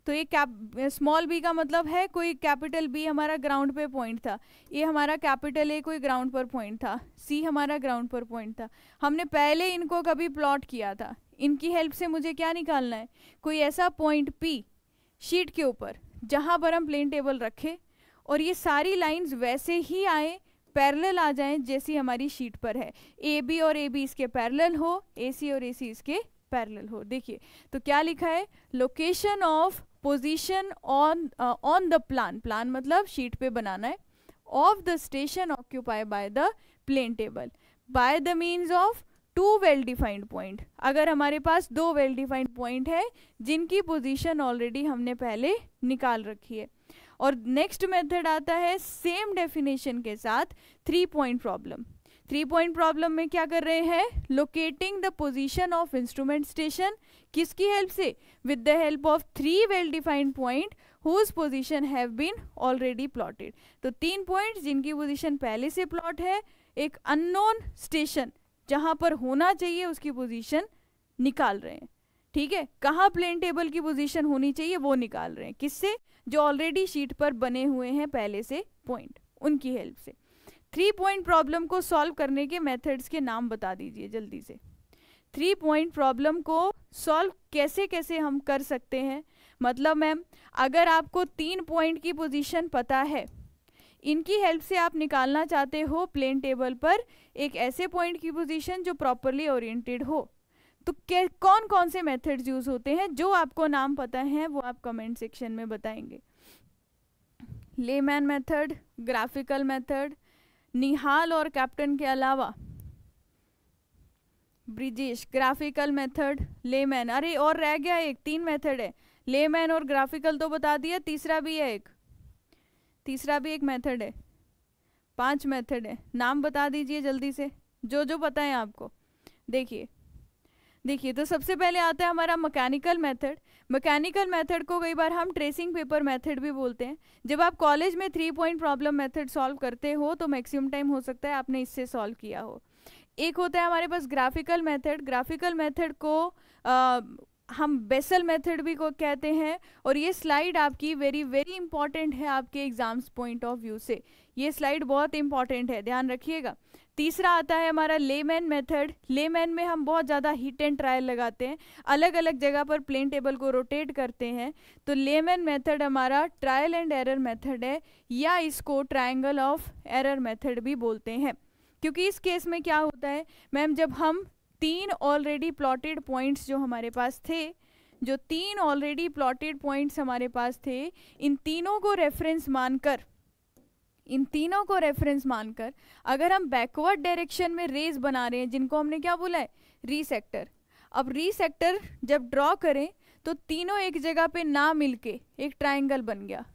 तो ये कैप स्मॉल बी का मतलब है कोई कैपिटल बी हमारा ग्राउंड पे पॉइंट था ये हमारा कैपिटल ए कोई ग्राउंड पर पॉइंट था सी हमारा ग्राउंड पर पॉइंट था हमने पहले इनको कभी प्लॉट किया था इनकी हेल्प से मुझे क्या निकालना है कोई ऐसा पॉइंट पी शीट के ऊपर जहाँ पर हम प्लेन टेबल रखें और ये सारी लाइन्स वैसे ही आए पैरेलल आ जाएं जैसी हमारी शीट पर है ए बी और ए बी इसके पैरेलल हो ए सी और ए सी इसके पैरेलल हो देखिए तो क्या लिखा है location of position on on the plan plan मतलब शीट पे बनाना है of the station occupied by the plane table by the means of two well defined point अगर हमारे पास दो वेल डिफाइंड पॉइंट है जिनकी पोजीशन ऑलरेडी हमने पहले निकाल रखी है और नेक्स्ट मेथड आता है सेम डेफिनेशन के साथ three point problem three point problem में क्या कर रहे हैं locating the position of instrument station किसकी हेल्प से with the help of three well defined point whose position have been already plotted तो तीन पॉइंट जिनकी पोजिशन पहले से प्लॉट है एक अननोन स्टेशन जहां पर होना चाहिए उसकी पोजिशन निकाल रहे हैं ठीक है कहाँ प्लेन टेबल की पोजीशन होनी चाहिए वो निकाल रहे हैं किससे जो ऑलरेडी शीट पर बने हुए हैं पहले से पॉइंट उनकी हेल्प से थ्री पॉइंट प्रॉब्लम को सॉल्व करने के मेथड्स के नाम बता दीजिए जल्दी से थ्री पॉइंट प्रॉब्लम को सॉल्व कैसे कैसे हम कर सकते हैं मतलब मैम अगर आपको तीन पॉइंट की पोजीशन पता है इनकी हेल्प से आप निकालना चाहते हो प्लेन टेबल पर एक ऐसे पॉइंट की पोजीशन जो प्रॉपरली ओरिएंटेड हो तो कौन कौन से मेथड्स यूज़ होते हैं जो आपको नाम पता है वो आप कमेंट सेक्शन में बताएंगे Lehmann method graphical method Nihal और कैप्टन के अलावा ब्रिजिश ग्राफिकल मेथड लेमैन अरे और रह गया एक तीन मेथड है लेमैन और ग्राफिकल तो बता दिया तीसरा भी है एक तीसरा भी एक मेथड है पांच मेथड है नाम बता दीजिए जल्दी से जो जो पता है आपको देखिए देखिए तो सबसे पहले आता है हमारा मैकेनिकल मेथड मैकेनिकल मेथड को कई बार हम ट्रेसिंग पेपर मेथड भी बोलते हैं जब आप कॉलेज में three point problem method solve करते हो तो मैक्सिमम टाइम हो सकता है आपने इससे सॉल्व किया हो एक होता है हमारे पास ग्राफिकल मेथड ग्राफिकल मेथड को आ, हम बेसल मेथड भी को कहते हैं और ये स्लाइड आपकी वेरी वेरी इंपॉर्टेंट है आपके एग्जाम्स पॉइंट ऑफ व्यू से ये स्लाइड बहुत इंपॉर्टेंट है ध्यान रखिएगा तीसरा आता है हमारा लेमैन मेथड लेमैन में हम बहुत ज़्यादा हीट एंड ट्रायल लगाते हैं अलग अलग जगह पर प्लेन टेबल को रोटेट करते हैं तो लेमैन मेथड हमारा ट्रायल एंड एरर मेथड है या इसको ट्रायंगल ऑफ एरर मेथड भी बोलते हैं क्योंकि इस केस में क्या होता है मैम जब हम तीन ऑलरेडी प्लॉटेड पॉइंट्स जो हमारे पास थे जो तीन ऑलरेडी प्लॉटेड पॉइंट्स हमारे पास थे इन तीनों को रेफरेंस मानकर इन तीनों को रेफरेंस मानकर अगर हम बैकवर्ड डायरेक्शन में रेज बना रहे हैं जिनको हमने क्या बोला है रीसेक्टर अब रीसेक्टर जब ड्रॉ करें तो तीनों एक जगह पे ना मिलके एक ट्रायंगल बन गया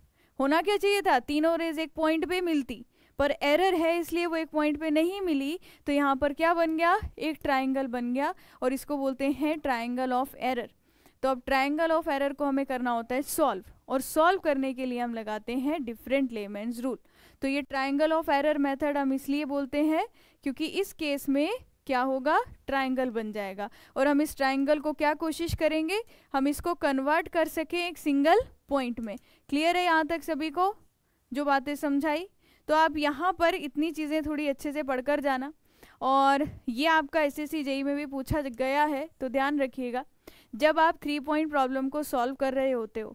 होना क्या चाहिए था तीनों रेज एक पॉइंट पे मिलती पर एरर है इसलिए वो एक पॉइंट पे नहीं मिली तो यहाँ पर क्या बन गया एक ट्राइंगल बन गया और इसको बोलते हैं ट्राइंगल ऑफ एरर तो अब ट्राइंगल ऑफ एरर को हमें करना होता है सॉल्व और सॉल्व करने के लिए हम लगाते हैं डिफरेंट लेमेंस रूल तो ये ट्राइंगल ऑफ एरर मेथड हम इसलिए बोलते हैं क्योंकि इस केस में क्या होगा ट्राइंगल बन जाएगा और हम इस ट्राइंगल को क्या कोशिश करेंगे हम इसको कन्वर्ट कर सकें एक सिंगल पॉइंट में क्लियर है यहाँ तक सभी को जो बातें समझाई तो आप यहाँ पर इतनी चीज़ें थोड़ी अच्छे से पढ़ कर जाना और ये आपका एस एस जेई में भी पूछा गया है तो ध्यान रखिएगा जब आप थ्री पॉइंट प्रॉब्लम को सॉल्व कर रहे होते हो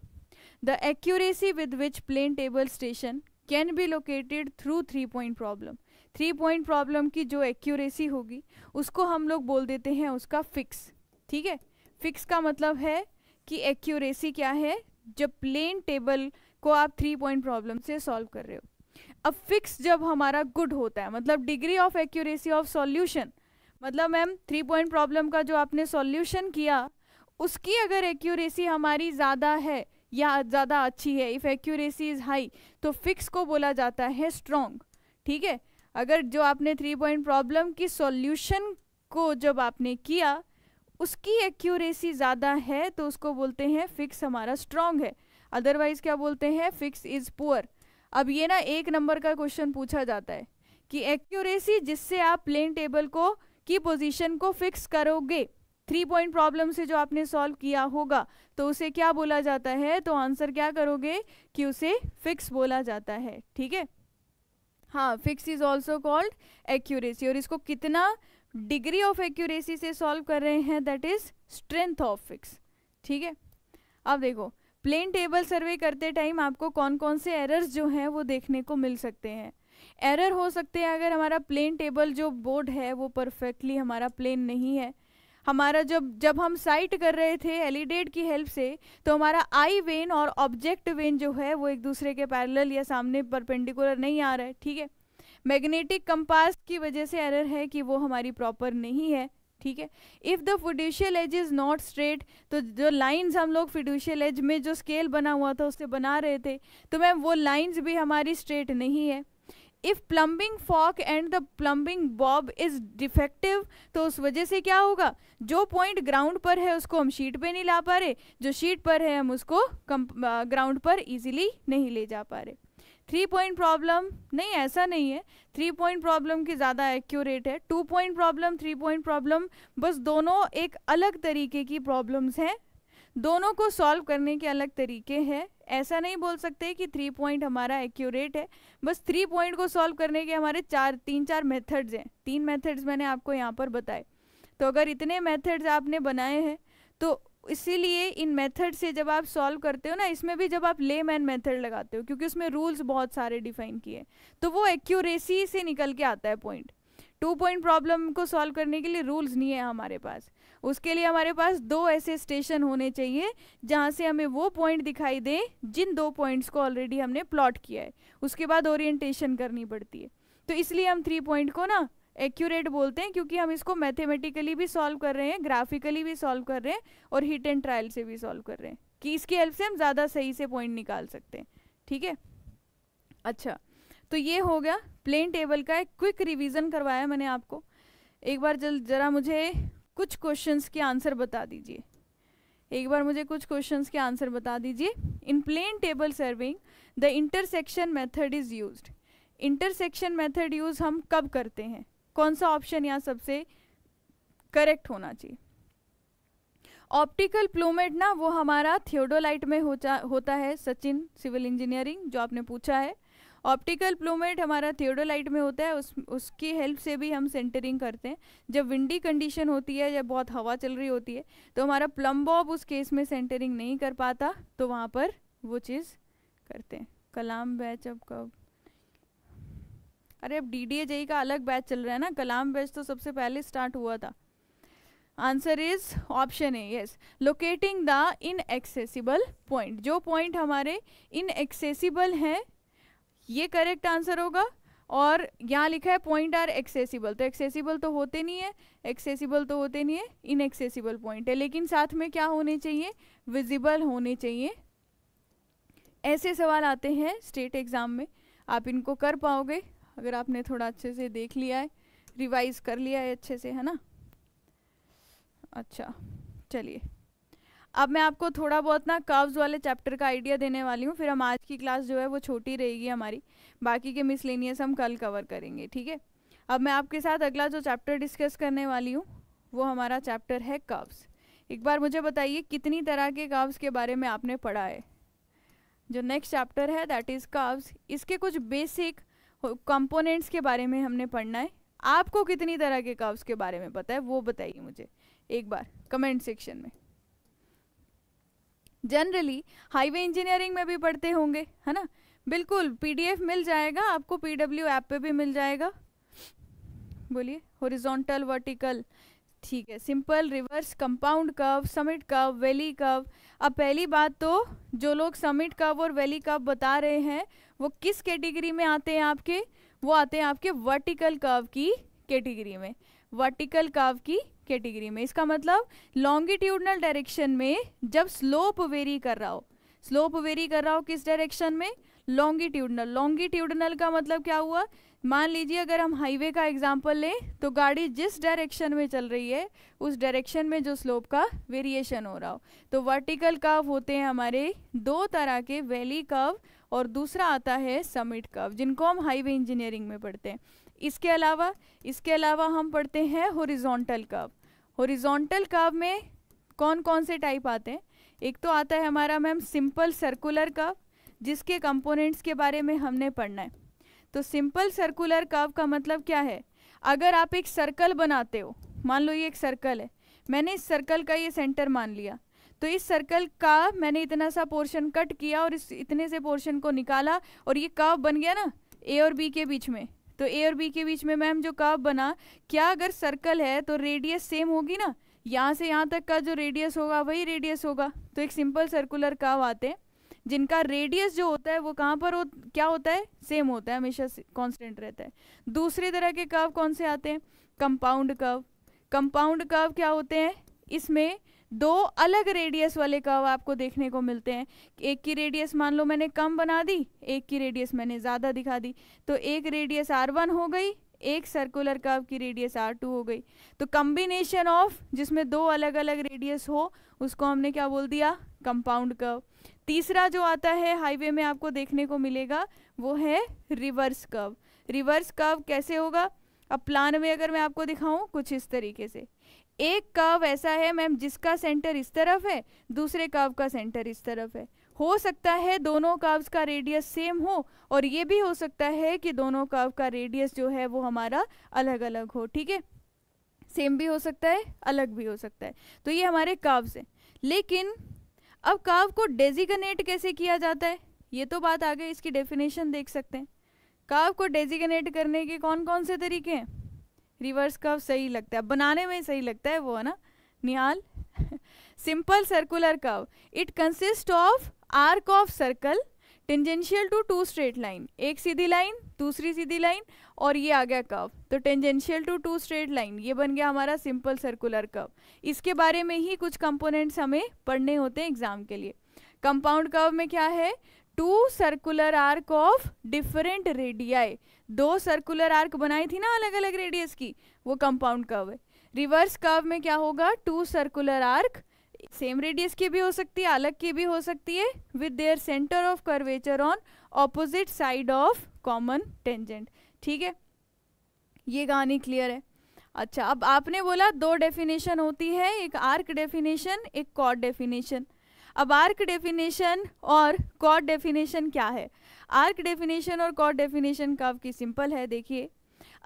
the accuracy with which plane table station can be located through three point problem three point problem की जो एक्यूरेसी होगी उसको हम लोग बोल देते हैं उसका फिक्स ठीक है फिक्स का मतलब है कि एक्यूरेसी क्या है जब प्लेन टेबल को आप थ्री पॉइंट प्रॉब्लम से सॉल्व कर रहे हो अब फिक्स जब हमारा गुड होता है मतलब degree of accuracy of solution मतलब मैम थ्री पॉइंट प्रॉब्लम का जो आपने सॉल्यूशन किया उसकी अगर एक्यूरेसी हमारी ज़्यादा है या ज़्यादा अच्छी है इफ़ एक्यूरेसी इज़ हाई तो फिक्स को बोला जाता है स्ट्रॉन्ग ठीक है अगर जो आपने थ्री पॉइंट प्रॉब्लम की सॉल्यूशन को जब आपने किया उसकी एक्यूरेसी ज़्यादा है तो उसको बोलते हैं फिक्स हमारा स्ट्रॉन्ग है अदरवाइज़ क्या बोलते हैं फिक्स इज़ पुअर अब ये ना एक नंबर का क्वेश्चन पूछा जाता है कि एक्यूरेसी जिससे आप प्लेन टेबल को की पोजीशन को फिक्स करोगे थ्री पॉइंट प्रॉब्लम से जो आपने सॉल्व किया होगा तो उसे क्या बोला जाता है तो आंसर क्या करोगे कि उसे फिक्स बोला जाता है ठीक है हाँ fix is also called accuracy और इसको कितना डिग्री ऑफ एक्यूरेसी से सॉल्व कर रहे हैं that is strength of fix ठीक है अब देखो प्लेन टेबल सर्वे करते टाइम आपको कौन कौन से एरर्स जो हैं वो देखने को मिल सकते हैं एरर हो सकते हैं अगर हमारा प्लेन टेबल जो बोर्ड है वो परफेक्टली हमारा प्लेन नहीं है हमारा जब जब हम साइट कर रहे थे एलिडेट e की हेल्प से तो हमारा आई वेन और ऑब्जेक्ट वेन जो है वो एक दूसरे के पैरेलल या सामने परपेंडिकुलर नहीं आ रहा है ठीक है मैग्नेटिक कंपास की वजह से एरर है कि वो हमारी प्रॉपर नहीं है ठीक है if the fiducial edge is not straight तो जो लाइंस हम लोग फिड्यूशियल एज में जो स्केल बना हुआ था उससे बना रहे थे तो मैम वो लाइंस भी हमारी स्ट्रेट नहीं है if plumbing fork and the plumbing bob is defective तो उस वजह से क्या होगा जो पॉइंट ग्राउंड पर है उसको हम शीट पे नहीं ला पा रहे जो शीट पर है हम उसको ग्राउंड पर ईजिली नहीं ले जा पा रहे थ्री पॉइंट प्रॉब्लम नहीं ऐसा नहीं है थ्री पॉइंट प्रॉब्लम की ज़्यादा एक्यूरेट है two point problem three point problem बस दोनों एक अलग तरीके की प्रॉब्लम्स हैं दोनों को सॉल्व करने के अलग तरीके हैं ऐसा नहीं बोल सकते कि थ्री पॉइंट हमारा एक्यूरेट है बस थ्री पॉइंट को सॉल्व करने के हमारे चार तीन चार मेथड्स हैं तीन मेथड्स मैंने आपको यहाँ पर बताए तो अगर इतने मेथड्स आपने बनाए हैं तो इसीलिए इन मेथड से जब आप सॉल्व करते हो ना इसमें भी जब आप ले मैन मेथड लगाते हो क्योंकि उसमें रूल्स बहुत सारे डिफाइन किए तो वो एक्यूरेसी से निकल के आता है पॉइंट टू पॉइंट प्रॉब्लम को सॉल्व करने के लिए रूल्स नहीं है हमारे पास उसके लिए हमारे पास दो ऐसे स्टेशन होने चाहिए जहाँ से हमें वो पॉइंट दिखाई दे जिन दो पॉइंट्स को ऑलरेडी हमने प्लॉट किया है उसके बाद ओरिएंटेशन करनी पड़ती है तो इसलिए हम थ्री पॉइंट को ना एक्यूरेट बोलते हैं क्योंकि हम इसको मैथमेटिकली भी सॉल्व कर रहे हैं ग्राफिकली भी सॉल्व कर रहे हैं और हिट एंड ट्रायल से भी सॉल्व कर रहे हैं कि इसकी हेल्प से हम ज़्यादा सही से पॉइंट निकाल सकते हैं ठीक है अच्छा तो ये हो गया प्लेन टेबल का एक क्विक रिविजन करवाया मैंने आपको एक बार जल जरा मुझे कुछ क्वेश्चंस के आंसर बता दीजिए एक बार मुझे कुछ क्वेश्चंस के आंसर बता दीजिए in plane table surveying the intersection method is used intersection method use हम कब करते हैं कौन सा ऑप्शन यहाँ सबसे करेक्ट होना चाहिए ऑप्टिकल प्लूमेट ना वो हमारा थियोडोलाइट में होता होता है सचिन सिविल इंजीनियरिंग जो आपने पूछा है ऑप्टिकल प्लूमेट हमारा थियोडोलाइट में होता है उस उसकी हेल्प से भी हम सेंटरिंग करते हैं जब विंडी कंडीशन होती है जब बहुत हवा चल रही होती है तो हमारा प्लम्बॉब उस केस में सेंटरिंग नहीं कर पाता तो वहाँ पर वो चीज़ करते हैं कलाम बैच अब कब अरे अब डी डी जेई का अलग बैच चल रहा है ना कलाम बैच तो सबसे पहले स्टार्ट हुआ था answer is option A yes locating the inaccessible point जो पॉइंट हमारे इन एक्सेसिबल हैं ये करेक्ट आंसर होगा और यहाँ लिखा है पॉइंट आर एक्सेसिबल तो एक्सेसिबल तो होते नहीं है एक्सेसिबल तो होते नहीं है इन एक्सेसिबल पॉइंट है लेकिन साथ में क्या होने चाहिए विजिबल होने चाहिए ऐसे सवाल आते हैं स्टेट एग्ज़ाम में आप इनको कर पाओगे अगर आपने थोड़ा अच्छे से देख लिया है रिवाइज कर लिया है अच्छे से है ना अच्छा चलिए अब मैं आपको थोड़ा बहुत ना कर्व्स वाले चैप्टर का आइडिया देने वाली हूँ फिर हम आज की क्लास जो है वो छोटी रहेगी हमारी बाकी के मिसलेनियस हम कल कवर करेंगे ठीक है अब मैं आपके साथ अगला जो चैप्टर डिस्कस करने वाली हूँ वो हमारा चैप्टर है कर्व्स एक बार मुझे बताइए कितनी तरह के कर्व्स के बारे में आपने पढ़ा है जो नेक्स्ट चैप्टर है दैट इज़ कर्व्स इसके कुछ बेसिक कंपोनेंट्स के बारे में हमने पढ़ना है आपको कितनी तरह के कर्व्स के बारे में पता है वो बताइए मुझे एक बार कमेंट सेक्शन में जनरली हाईवे इंजीनियरिंग में भी पढ़ते होंगे है ना बिल्कुल पीडीएफ मिल जाएगा आपको पीडब्ल्यू ऐप पे भी मिल जाएगा बोलिए हॉरिजॉन्टल वर्टिकल ठीक है simple reverse compound curve summit curve valley curve अब पहली बात तो जो लोग समिट कर्व और वैली कर्व बता रहे हैं वो किस कैटेगरी में आते हैं आपके वो आते हैं आपके वर्टिकल कर्व की कैटेगरी में वर्टिकल कर्व की कैटेगरी में इसका मतलब लॉन्गिट्यूडनल डायरेक्शन में जब स्लोप वेरी कर रहा हो स्लोप वेरी कर रहा हो किस डायरेक्शन में लॉन्गिट्यूडनल लॉन्गिट्यूडनल का मतलब क्या हुआ मान लीजिए अगर हम हाईवे का एग्जाम्पल लें तो गाड़ी जिस डायरेक्शन में चल रही है उस डायरेक्शन में जो स्लोप का वेरिएशन हो रहा हो तो वर्टिकल कर्व होते हैं हमारे दो तरह के वैली कर्व और दूसरा आता है समिट कर्व जिनको हम हाईवे इंजीनियरिंग में पढ़ते हैं इसके अलावा इसके अलावा हम पढ़ते हैं होरिजोंटल कर्व होरिजोंटल कर्व में कौन कौन से टाइप आते हैं एक तो आता है हमारा मैम सिंपल सर्कुलर कर्व जिसके कंपोनेंट्स के बारे में हमने पढ़ना है तो सिंपल सर्कुलर कर्व का मतलब क्या है अगर आप एक सर्कल बनाते हो मान लो ये एक सर्कल है मैंने इस सर्कल का ये सेंटर मान लिया तो इस सर्कल का मैंने इतना सा पोर्शन कट किया और इस इतने से पोर्शन को निकाला और ये कर्व बन गया ना ए और बी के बीच में तो ए और बी के बीच में मैम जो कर्व बना क्या अगर सर्कल है तो रेडियस सेम होगी ना यहाँ से यहाँ तक का जो रेडियस होगा वही रेडियस होगा तो एक सिंपल सर्कुलर कर्व आते हैं जिनका रेडियस जो होता है वो कहाँ पर हो क्या होता है सेम होता है हमेशा कॉन्स्टेंट रहता है दूसरी तरह के कर्व कौन से आते हैं कंपाउंड कर्व कंपाउंड कर्व क्या होते हैं इसमें दो अलग रेडियस वाले कर्व आपको देखने को मिलते हैं एक की रेडियस मान लो मैंने कम बना दी एक की रेडियस मैंने ज़्यादा दिखा दी तो एक रेडियस आर वन हो गई एक सर्कुलर कर्व की रेडियस आर टू हो गई तो कम्बिनेशन ऑफ जिसमें दो अलग अलग रेडियस हो उसको हमने क्या बोल दिया कंपाउंड कर्व तीसरा जो आता है हाईवे में आपको देखने को मिलेगा वो है रिवर्स कर्व रिवर्स कर्व कैसे होगा अब प्लान में अगर मैं आपको दिखाऊं कुछ इस तरीके से एक कर्व ऐसा है मैम जिसका सेंटर इस तरफ है दूसरे कर्व का सेंटर इस तरफ है हो सकता है दोनों कर्व्स का रेडियस सेम हो और ये भी हो सकता है कि दोनों कर्व का रेडियस जो है वो हमारा अलग अलग हो ठीक है सेम भी हो सकता है अलग भी हो सकता है तो ये हमारे कर्व्स हैं लेकिन अब कर्व को डेजिग्नेट कैसे किया जाता है ये तो बात आ गई इसकी डेफिनेशन देख सकते हैं कर्व को डेजिग्नेट करने के कौन कौन से तरीके हैं रिवर्स कर्व सही लगता है बनाने में सही लगता है वो है ना Nihal simple circular curve it consist of arc of circle tangential to two straight line एक सीधी लाइन दूसरी सीधी लाइन और ये आ गया कर्व तो tangential to two straight line ये बन गया हमारा सिंपल सर्कुलर कर्व इसके बारे में ही कुछ कंपोनेंट्स हमें पढ़ने होते हैं एग्जाम के लिए कंपाउंड कर्व में क्या है two circular arc of different radii दो सर्कुलर आर्क बनाई थी ना अलग अलग रेडियस की वो कंपाउंड कर्व है रिवर्स कर्व में क्या होगा two circular arc same radius की भी हो सकती है अलग की भी हो सकती है with their centre of curvature on opposite side of common tangent ठीक है ये कहानी क्लियर है अच्छा अब आपने बोला दो डेफिनेशन होती है एक आर्क डेफिनेशन एक कॉड डेफिनेशन अब आर्क डेफिनेशन और कॉट डेफिनेशन क्या है आर्क डेफिनेशन और कॉट डेफिनेशन कर्व की सिंपल है देखिए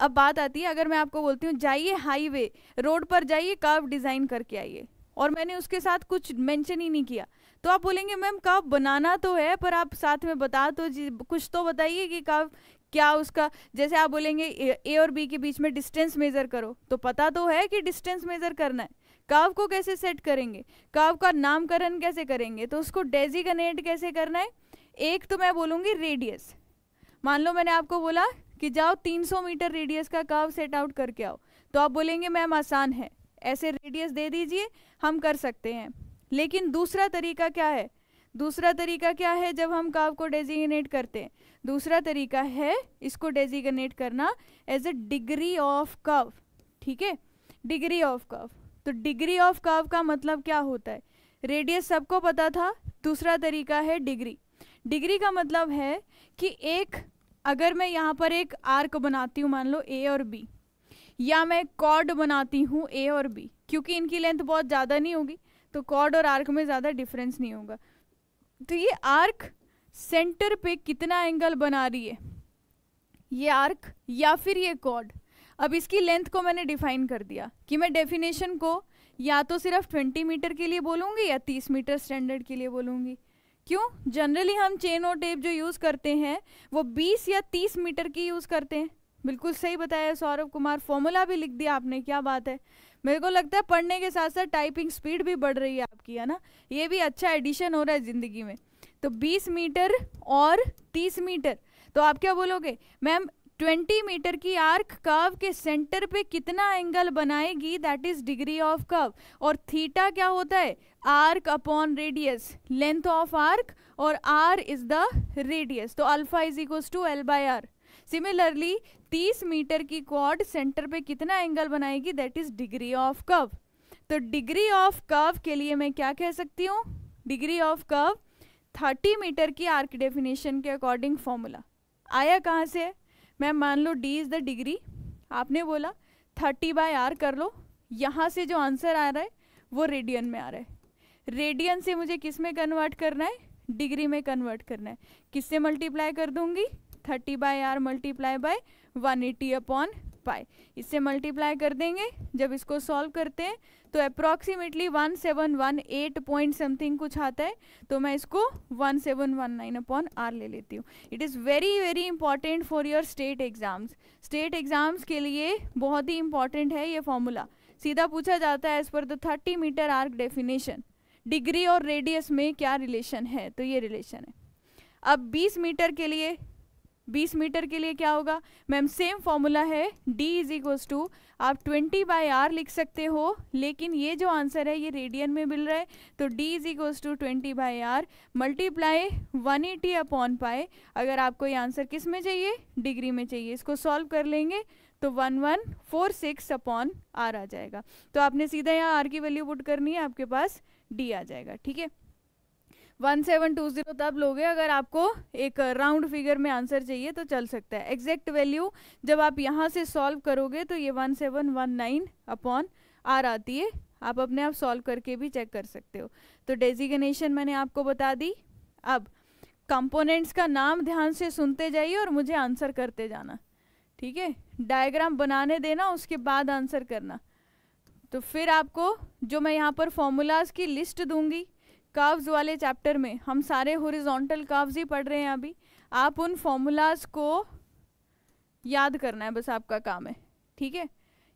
अब बात आती है अगर मैं आपको बोलती हूँ जाइए हाईवे रोड पर जाइए कर्व डिज़ाइन करके आइए और मैंने उसके साथ कुछ मेंशन ही नहीं किया तो आप बोलेंगे मैम कर्व बनाना तो है पर आप साथ में बता तो कुछ तो बताइए कि कर्व क्या उसका जैसे आप बोलेंगे ए और बी के बीच में डिस्टेंस मेज़र करो तो पता तो है कि डिस्टेंस मेज़र करना है काव को कैसे सेट करेंगे काव का नामकरण कैसे करेंगे तो उसको डेजिगनेट कैसे करना है एक तो मैं बोलूँगी रेडियस मान लो मैंने आपको बोला कि जाओ 300 मीटर रेडियस का काव सेट आउट करके आओ तो आप बोलेंगे मैम आसान है ऐसे रेडियस दे दीजिए हम कर सकते हैं लेकिन दूसरा तरीका क्या है दूसरा तरीका क्या है जब हम काव को डेजिग्नेट करते हैं दूसरा तरीका है इसको डेजिग्नेट करना एज ए डिग्री ऑफ काव ठीक है डिग्री ऑफ काव तो डिग्री ऑफ कर्व का मतलब क्या होता है रेडियस सबको पता था दूसरा तरीका है डिग्री डिग्री का मतलब है कि एक अगर मैं यहाँ पर एक आर्क बनाती हूँ मान लो ए और बी या मैं कॉर्ड बनाती हूँ ए और बी क्योंकि इनकी लेंथ बहुत ज़्यादा नहीं होगी तो कॉर्ड और आर्क में ज़्यादा डिफरेंस नहीं होगा तो ये आर्क सेंटर पे कितना एंगल बना रही है ये आर्क या फिर ये कॉर्ड अब इसकी लेंथ को मैंने डिफाइन कर दिया कि मैं डेफिनेशन को या तो सिर्फ 20 मीटर के लिए बोलूँगी या 30 मीटर स्टैंडर्ड के लिए बोलूँगी क्यों जनरली हम चेन और टेप जो यूज़ करते हैं वो 20 या 30 मीटर की यूज़ करते हैं बिल्कुल सही बताया सौरभ कुमार फॉर्मूला भी लिख दिया आपने क्या बात है मेरे को लगता है पढ़ने के साथ साथ टाइपिंग स्पीड भी बढ़ रही है आपकी है ना ये भी अच्छा एडिशन हो रहा है ज़िंदगी में तो बीस मीटर और तीस मीटर तो आप क्या बोलोगे मैम 20 मीटर की आर्क कर्व के सेंटर पे कितना एंगल बनाएगी that is degree of curve और थीटा क्या होता है arc upon radius length of arc और आर इज द रेडियस तो alpha is equal to L by R similarly 30 metre की क्वाड सेंटर पे कितना एंगल बनाएगी that is degree of curve तो डिग्री ऑफ कर्व के लिए मैं क्या कह सकती हूँ डिग्री ऑफ कर्व 30 मीटर की आर्क डेफिनेशन के अकॉर्डिंग फॉर्मूला आया कहाँ से है मैम मान लो डी इज़ द डिग्री आपने बोला थर्टी बाय आर कर लो यहाँ से जो आंसर आ रहा है वो रेडियन में आ रहा है रेडियन से मुझे किस में कन्वर्ट करना है डिग्री में कन्वर्ट करना है किससे मल्टीप्लाई कर दूंगी thirty by R multiply by one eighty upon pi इससे मल्टीप्लाई कर देंगे जब इसको सॉल्व करते हैं तो approximately one seven one eight point something कुछ आता है तो मैं इसको one seven one nine upon R ले लेती हूँ it is very very important for your state exams state exams के लिए बहुत ही इंपॉर्टेंट है ये फॉर्मूला सीधा पूछा जाता है as per the thirty metre arc definition degree और रेडियस में क्या रिलेशन है तो ये रिलेशन है अब 20 मीटर के लिए बीस मीटर के लिए क्या होगा मैम सेम फॉर्मूला है डी इज इक्वल्स टू आप ट्वेंटी बाई आर लिख सकते हो लेकिन ये जो आंसर है ये रेडियन में मिल रहा है तो D is equals to twenty by R multiply one eighty upon pi अगर आपको ये आंसर किस में चाहिए डिग्री में चाहिए इसको सॉल्व कर लेंगे तो one one four six upon R आ जाएगा तो आपने सीधा यहाँ आर की वैल्यू पुट करनी है आपके पास डी आ जाएगा ठीक है वन सेवन टू जीरो तब लोगे अगर आपको एक राउंड फिगर में आंसर चाहिए तो चल सकता है एग्जैक्ट वैल्यू जब आप यहाँ से सॉल्व करोगे तो ये one seven one nine upon R आती है आप अपने आप सॉल्व करके भी चेक कर सकते हो तो डेजिग्नेशन मैंने आपको बता दी अब कंपोनेंट्स का नाम ध्यान से सुनते जाइए और मुझे आंसर करते जाना ठीक है डायग्राम बनाने देना उसके बाद आंसर करना तो फिर आपको जो मैं यहाँ पर फॉर्मूलाज की लिस्ट दूंगी कर्व्स वाले चैप्टर में हम सारे हॉरिजॉन्टल काव्स ही पढ़ रहे हैं अभी आप उन फॉर्मूलाज को याद करना है बस आपका काम है ठीक है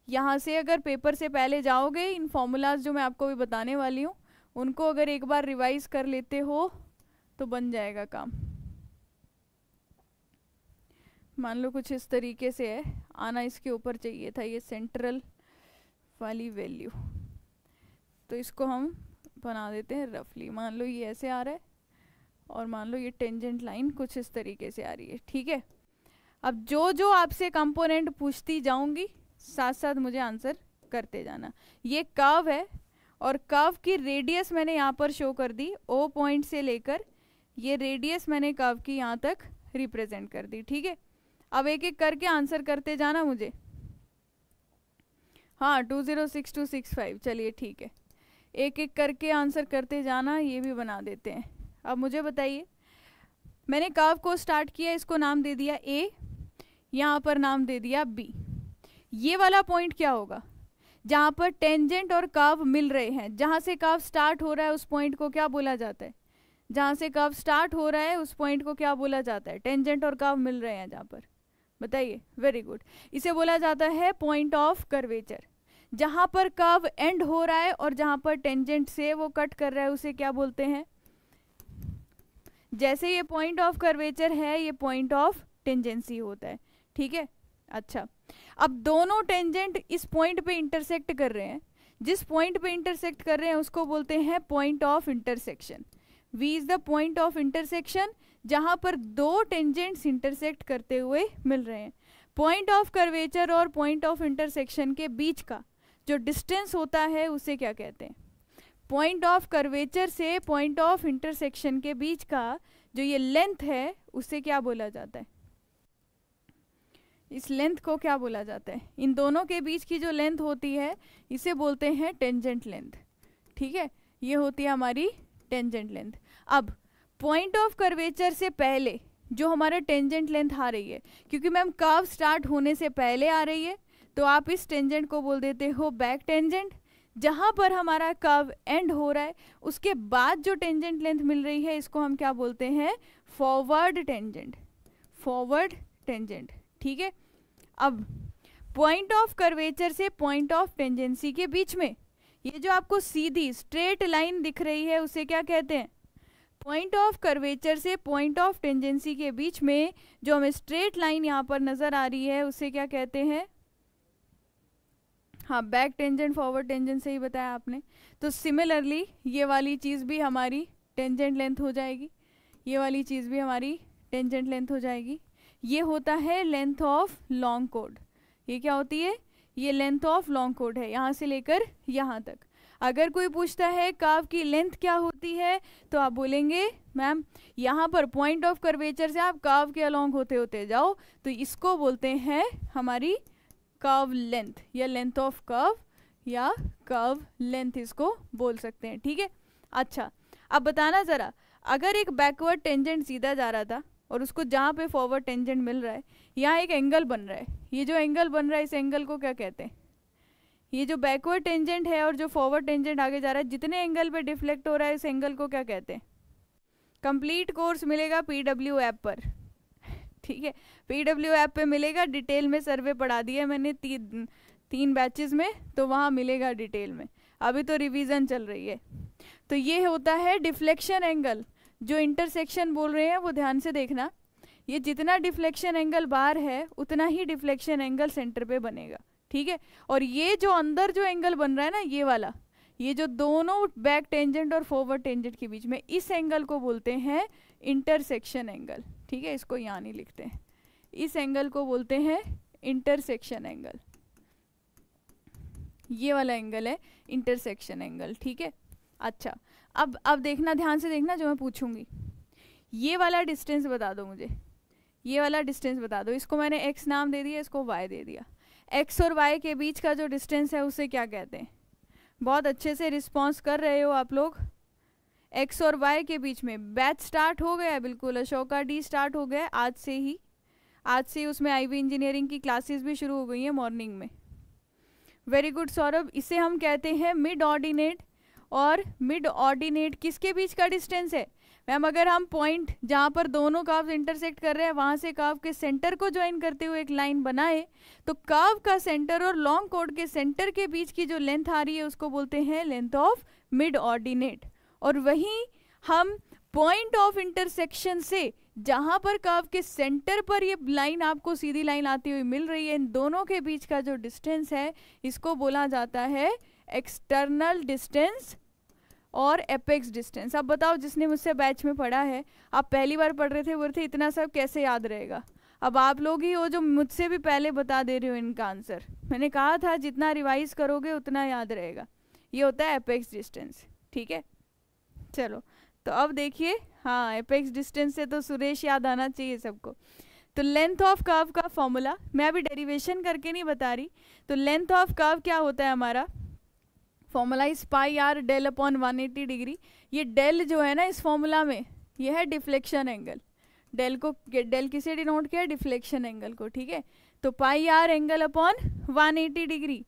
यहाँ से अगर पेपर से पहले जाओगे इन फॉर्मूलाज जो मैं आपको भी बताने वाली हूँ उनको अगर एक बार रिवाइज कर लेते हो तो बन जाएगा काम मान लो कुछ इस तरीके से है आना इसके ऊपर चाहिए था ये सेंट्रल वाली वैल्यू तो इसको हम बना देते हैं रफली मान लो ये ऐसे आ रहा है और मान लो ये टेंजेंट लाइन कुछ इस तरीके से आ रही है ठीक है अब जो जो आपसे कंपोनेंट पूछती जाऊंगी साथ साथ मुझे आंसर करते जाना ये कर्व है और कर्व की रेडियस मैंने यहाँ पर शो कर दी ओ पॉइंट से लेकर ये रेडियस मैंने कर्व की यहाँ तक रिप्रेजेंट कर दी ठीक है अब एक एक करके आंसर करते जाना मुझे हाँ two zero six two six five चलिए ठीक है एक एक करके आंसर करते जाना ये भी बना देते हैं अब मुझे बताइए मैंने काव को स्टार्ट किया इसको नाम दे दिया ए यहाँ पर नाम दे दिया बी ये वाला पॉइंट क्या होगा जहाँ पर टेंजेंट और काव मिल रहे हैं जहाँ से काव स्टार्ट हो रहा है उस पॉइंट को क्या बोला जाता है जहाँ से काव स्टार्ट हो रहा है उस पॉइंट को क्या बोला जाता है टेंजेंट और काव मिल रहे हैं जहाँ पर बताइए वेरी गुड इसे बोला जाता है पॉइंट ऑफ कर्वेचर जहाँ पर कर्व एंड हो रहा है और जहाँ पर टेंजेंट से वो कट कर रहा है उसे क्या बोलते हैं जैसे ये पॉइंट ऑफ कर्वेचर है ये पॉइंट ऑफ टेंजेंसी होता है ठीक है अच्छा अब दोनों टेंजेंट इस पॉइंट पे इंटरसेक्ट कर रहे हैं जिस पॉइंट पे इंटरसेक्ट कर रहे हैं उसको बोलते हैं point of intersection V is the point of intersection जहाँ पर दो टेंजेंट्स इंटरसेक्ट करते हुए मिल रहे हैं पॉइंट ऑफ कर्वेचर और पॉइंट ऑफ इंटरसेक्शन के बीच का जो डिस्टेंस होता है उसे क्या कहते हैं पॉइंट ऑफ कर्वेचर से पॉइंट ऑफ इंटरसेक्शन के बीच का जो ये लेंथ है उसे क्या बोला जाता है इस लेंथ को क्या बोला जाता है इन दोनों के बीच की जो लेंथ होती है इसे बोलते हैं टेंजेंट लेंथ ठीक है ये होती है हमारी टेंजेंट लेंथ अब पॉइंट ऑफ कर्वेचर से पहले जो हमारा टेंजेंट लेंथ आ रही है क्योंकि मैम कर्व स्टार्ट होने से पहले आ रही है तो आप इस टेंजेंट को बोल देते हो बैक टेंजेंट जहाँ पर हमारा कव एंड हो रहा है उसके बाद जो टेंजेंट लेंथ मिल रही है इसको हम क्या बोलते हैं फॉरवर्ड टेंजेंट फॉरवर्ड टेंजेंट ठीक है अब पॉइंट ऑफ कर्वेचर से पॉइंट ऑफ टेंजेंसी के बीच में ये जो आपको सीधी स्ट्रेट लाइन दिख रही है उसे क्या कहते हैं पॉइंट ऑफ कर्वेचर से पॉइंट ऑफ टेंजेंसी के बीच में जो हमें स्ट्रेट लाइन यहाँ पर नज़र आ रही है उसे क्या कहते हैं हाँ बैक टेंजेंट फॉरवर्ड टेंजेंट से ही बताया आपने तो सिमिलरली ये वाली चीज़ भी हमारी टेंजेंट लेंथ हो जाएगी ये वाली चीज़ भी हमारी टेंजेंट लेंथ हो जाएगी ये होता है लेंथ ऑफ लॉन्ग कोड ये क्या होती है ये लेंथ ऑफ लॉन्ग कोड है यहाँ से लेकर यहाँ तक अगर कोई पूछता है काव की लेंथ क्या होती है तो आप बोलेंगे मैम यहाँ पर पॉइंट ऑफ कर्वेचर से आप काव के अलोंग होते होते जाओ तो इसको बोलते हैं हमारी कर्व लेंथ या लेंथ ऑफ कर्व या कर्व लेंथ इसको बोल सकते हैं ठीक है अच्छा अब बताना ज़रा अगर एक बैकवर्ड टेंजेंट सीधा जा रहा था और उसको जहाँ पे फॉरवर्ड टेंजेंट मिल रहा है यहाँ एक एंगल बन रहा है ये जो एंगल बन रहा है इस एंगल को क्या कहते हैं ये जो बैकवर्ड टेंजेंट है और जो फॉरवर्ड टेंजेंट आगे जा रहा है जितने एंगल पे डिफ्लेक्ट हो रहा है इस एंगल को क्या कहते हैं कंप्लीट कोर्स मिलेगा पी डब्ल्यू ऐप पर ठीक है पी डब्ल्यू ऐप पे मिलेगा डिटेल में सर्वे पढ़ा दिया मैंने ती, तीन बैचेस में तो वहाँ मिलेगा डिटेल में अभी तो रिवीजन चल रही है तो ये होता है डिफ्लेक्शन एंगल जो इंटरसेक्शन बोल रहे हैं वो ध्यान से देखना ये जितना डिफ्लेक्शन एंगल बाहर है उतना ही डिफ्लेक्शन एंगल सेंटर पे बनेगा ठीक है और ये जो अंदर जो एंगल बन रहा है ना ये वाला ये जो दोनों बैक टेंजेंट और फॉरवर्ड टेंजेंट के बीच में इस एंगल को बोलते हैं इंटरसेक्शन एंगल ठीक है इसको यहाँ नहीं लिखते इस एंगल को बोलते हैं इंटरसेक्शन एंगल ये वाला एंगल है इंटरसेक्शन एंगल ठीक है अच्छा अब अब देखना ध्यान से देखना जो मैं पूछूंगी ये वाला डिस्टेंस बता दो मुझे ये वाला डिस्टेंस बता दो इसको मैंने एक्स नाम दे दिया इसको वाई दे दिया एक्स और वाई के बीच का जो डिस्टेंस है उसे क्या कहते हैं बहुत अच्छे से रिस्पॉन्स कर रहे हो आप लोग एक्स और वाई के बीच में बैच स्टार्ट हो गया बिल्कुल अशोका डी स्टार्ट हो गया आज से ही आज से उसमें आईवी इंजीनियरिंग की क्लासेस भी शुरू हो गई हैं मॉर्निंग में वेरी गुड सौरभ इसे हम कहते हैं मिड ऑर्डिनेट और मिड ऑर्डिनेट किसके बीच का डिस्टेंस है मैम अगर हम पॉइंट जहाँ पर दोनों काव इंटरसेक्ट कर रहे हैं वहाँ से काव के सेंटर को ज्वाइन करते हुए एक लाइन बनाए तो काव का सेंटर और लॉन्ग कोड के सेंटर के बीच की जो लेंथ आ रही है उसको बोलते हैं लेंथ ऑफ मिड ऑर्डिनेट और वहीं हम पॉइंट ऑफ इंटरसेक्शन से जहां पर कर्व के सेंटर पर ये लाइन आपको सीधी लाइन आती हुई मिल रही है इन दोनों के बीच का जो डिस्टेंस है इसको बोला जाता है एक्सटर्नल डिस्टेंस और एपेक्स डिस्टेंस अब बताओ जिसने मुझसे बैच में पढ़ा है आप पहली बार पढ़ रहे थे बोल थे इतना सब कैसे याद रहेगा अब आप लोग ही हो जो मुझसे भी पहले बता दे रहे हो इनका आंसर मैंने कहा था जितना रिवाइज करोगे उतना याद रहेगा ये होता है एपेक्स डिस्टेंस ठीक है चलो तो अब देखिए हाँ एपेक्स डिस्टेंस से तो सुरेश याद आना चाहिए सबको तो लेंथ ऑफ कर्व का फॉर्मूला मैं अभी डेरिवेशन करके नहीं बता रही तो लेंथ ऑफ कर्व क्या होता है हमारा फॉर्मूला इस pi R del upon one eighty degree ये डेल जो है ना इस फॉर्मूला में ये है डिफ्लेक्शन एंगल डेल को डेल किसे डिनोट किया डिफ्लेक्शन एंगल को ठीक है तो pi R angle upon eighty degree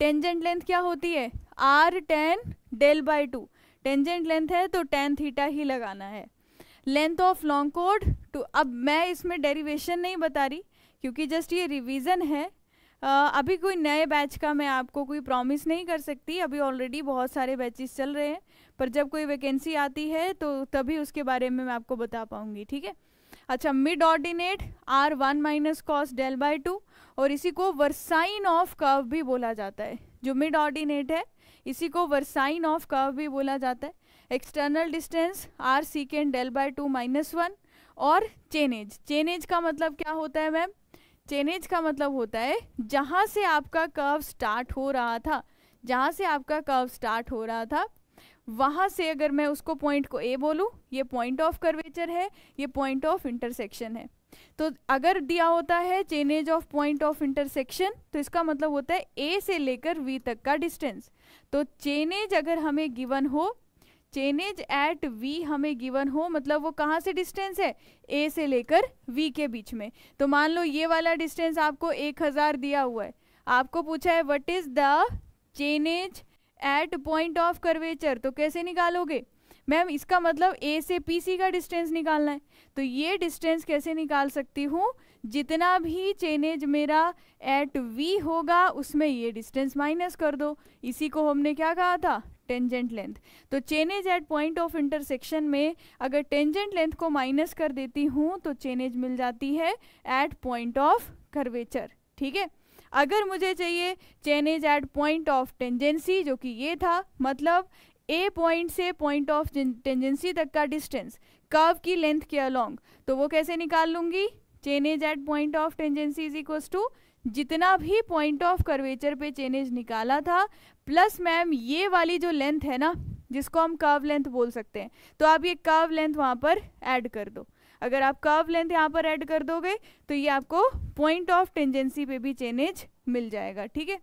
tangent length क्या होती है R tan del by two tangent length है तो टेन थीटा ही लगाना है लेंथ ऑफ लॉन्ग कोड टू अब मैं इसमें डेरिवेशन नहीं बता रही क्योंकि जस्ट ये रिवीजन है Uh, अभी कोई नए बैच का मैं आपको कोई प्रॉमिस नहीं कर सकती अभी ऑलरेडी बहुत सारे बैचेस चल रहे हैं पर जब कोई वैकेंसी आती है तो तभी उसके बारे में मैं आपको बता पाऊँगी ठीक है अच्छा mid ordinate R one minus cos del by two और इसी को वर्साइन ऑफ कर्व भी बोला जाता है जो मिड ऑर्डिनेट है इसी को वर्साइन ऑफ कर्व भी बोला जाता है external distance R sec del by two minus one और चेनेज चेनेज का मतलब क्या होता है मैम चेनेज का मतलब होता है जहाँ से आपका कर्व स्टार्ट हो रहा था जहाँ से आपका कर्व स्टार्ट हो रहा था वहाँ से अगर मैं उसको पॉइंट को ए बोलूँ ये पॉइंट ऑफ कर्वेचर है ये पॉइंट ऑफ इंटरसेक्शन है तो अगर दिया होता है chainage of point of intersection तो इसका मतलब होता है ए से लेकर वी तक का डिस्टेंस तो चेनेज अगर हमें गिवन हो चेनेज एट वी हमें गिवन हो मतलब वो कहाँ से डिस्टेंस है ए से लेकर वी के बीच में तो मान लो ये वाला डिस्टेंस आपको एक हज़ार दिया हुआ है आपको पूछा है what is the chainage at point of curvature तो कैसे निकालोगे मैम इसका मतलब ए से पी सी का डिस्टेंस निकालना है तो ये डिस्टेंस कैसे निकाल सकती हूँ जितना भी चेनेज मेरा एट वी होगा उसमें ये डिस्टेंस माइनस कर दो इसी को हमने क्या कहा था टेंजेंट लेंथ तो chainage at point of intersection में अगर टेंजेंट लेंथ को माइनस कर देती हूँ तो चेनेज मिल जाती है एट पॉइंट ऑफ कर्वेचर ठीक है अगर मुझे चाहिए chainage at point of tangency जो कि ये था मतलब ए पॉइंट से पॉइंट ऑफ टेंजेंसी तक का डिस्टेंस कर्व की लेंथ के अलोंग तो वो कैसे निकाल लूँगी chainage at point of tangency is equal to जितना भी पॉइंट ऑफ कर्वेचर पे चेनेज निकाला था प्लस मैम ये वाली जो लेंथ है ना जिसको हम कर्व लेंथ बोल सकते हैं तो आप ये कर्व लेंथ वहाँ पर ऐड कर दो अगर आप कर्व लेंथ यहाँ पर ऐड कर दोगे तो ये आपको पॉइंट ऑफ टेंजेंसी पे भी चेनेज मिल जाएगा ठीक है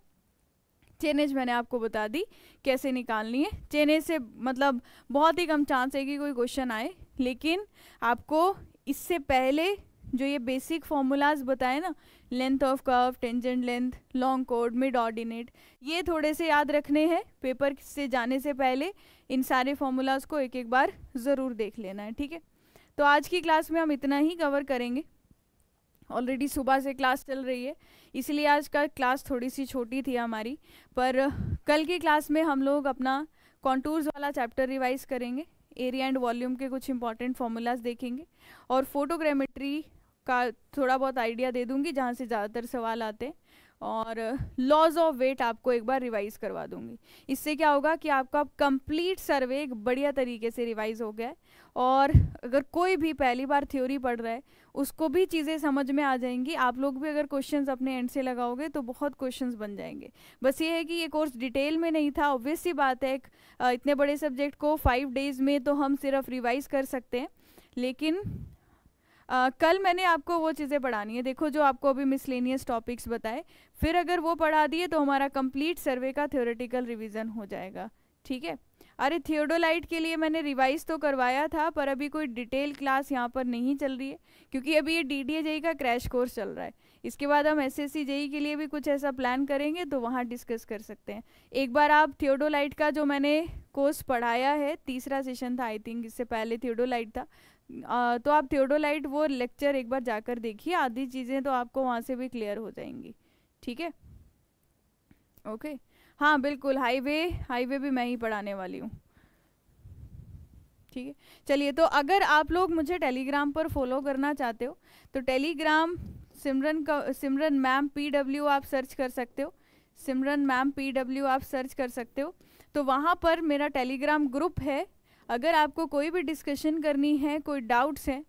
चेनेज मैंने आपको बता दी कैसे निकालनी है चेनेज से मतलब बहुत ही कम चांस है कि कोई क्वेश्चन आए लेकिन आपको इससे पहले जो ये बेसिक फार्मूलाज बताए ना length of curve tangent length long कोड मिड ऑर्डिनेट ये थोड़े से याद रखने हैं पेपर से जाने से पहले इन सारे फार्मूलाज को एक एक बार ज़रूर देख लेना है ठीक है तो आज की क्लास में हम इतना ही कवर करेंगे ऑलरेडी सुबह से क्लास चल रही है इसलिए आज का क्लास थोड़ी सी छोटी थी हमारी पर कल की क्लास में हम लोग अपना कॉन्टूर्स वाला चैप्टर रिवाइज करेंगे एरिया एंड वॉल्यूम के कुछ इंपॉर्टेंट फार्मूलाज देखेंगे और फोटोग्रामेट्री का थोड़ा बहुत आइडिया दे दूंगी जहाँ से ज़्यादातर सवाल आते हैं और लॉज ऑफ वेट आपको एक बार रिवाइज करवा दूंगी इससे क्या होगा कि आपका कंप्लीट सर्वे एक बढ़िया तरीके से रिवाइज हो गया है और अगर कोई भी पहली बार थ्योरी पढ़ रहा है उसको भी चीज़ें समझ में आ जाएंगी आप लोग भी अगर क्वेश्चंस अपने एंड से लगाओगे तो बहुत क्वेश्चंस बन जाएंगे बस ये है कि ये कोर्स डिटेल में नहीं था ऑब्वियस ही बात है एक इतने बड़े सब्जेक्ट को फाइव डेज़ में तो हम सिर्फ रिवाइज़ कर सकते हैं लेकिन आ, कल मैंने आपको वो चीज़ें पढ़ानी है देखो जो आपको अभी मिसलेनियस टॉपिक्स बताए फिर अगर वो पढ़ा दिए तो हमारा कंप्लीट सर्वे का थ्योरेटिकल रिवीजन हो जाएगा ठीक है अरे थियोडोलाइट के लिए मैंने रिवाइज तो करवाया था पर अभी कोई डिटेल क्लास यहाँ पर नहीं चल रही है क्योंकि अभी ये डी डी का क्रैश कोर्स चल रहा है इसके बाद हम एस एस e के लिए भी कुछ ऐसा प्लान करेंगे तो वहाँ डिस्कस कर सकते हैं एक बार आप थियोडोलाइट का जो मैंने कोर्स पढ़ाया है तीसरा सेशन था आई थिंक इससे पहले थियोडोलाइट था तो आप थियोडोलाइट वो लेक्चर एक बार जाकर देखिए आधी चीज़ें तो आपको वहाँ से भी क्लियर हो जाएंगी ठीक है ओके हाँ बिल्कुल हाईवे हाईवे भी मैं ही पढ़ाने वाली हूँ ठीक है चलिए तो अगर आप लोग मुझे टेलीग्राम पर फॉलो करना चाहते हो तो टेलीग्राम सिमरन का सिमरन मैम पी डब्ल्यू आप सर्च कर सकते हो सिमरन मैम पी डब्ल्यू आप सर्च कर सकते हो तो वहाँ पर मेरा टेलीग्राम ग्रुप है अगर आपको कोई भी डिस्कशन करनी है कोई डाउट्स हैं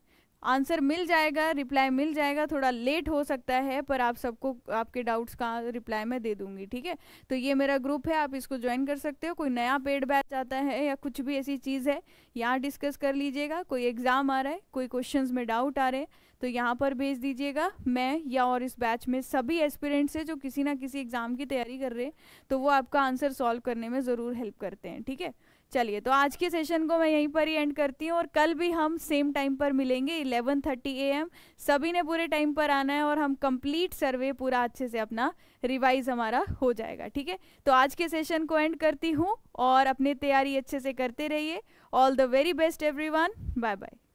आंसर मिल जाएगा रिप्लाई मिल जाएगा थोड़ा लेट हो सकता है पर आप सबको आपके डाउट्स का रिप्लाई मैं दे दूंगी ठीक है तो ये मेरा ग्रुप है आप इसको ज्वाइन कर सकते हो कोई नया पेड बैच आता है या कुछ भी ऐसी चीज़ है यहाँ डिस्कस कर लीजिएगा कोई एग्ज़ाम आ रहा है कोई क्वेश्चंस में डाउट आ रहे हैं तो यहाँ पर भेज दीजिएगा मैं या और इस बैच में सभी एस्पिरेंट्स हैं जो किसी ना किसी एग्ज़ाम की तैयारी कर रहे हैं तो वो आपका आंसर सॉल्व करने में ज़रूर हेल्प करते हैं ठीक है चलिए तो आज के सेशन को मैं यहीं पर ही एंड करती हूँ और कल भी हम सेम टाइम पर मिलेंगे 11:30 थर्टी एम सभी ने पूरे टाइम पर आना है और हम कंप्लीट सर्वे पूरा अच्छे से अपना रिवाइज हमारा हो जाएगा ठीक है तो आज के सेशन को एंड करती हूँ और अपनी तैयारी अच्छे से करते रहिए all the very best every bye bye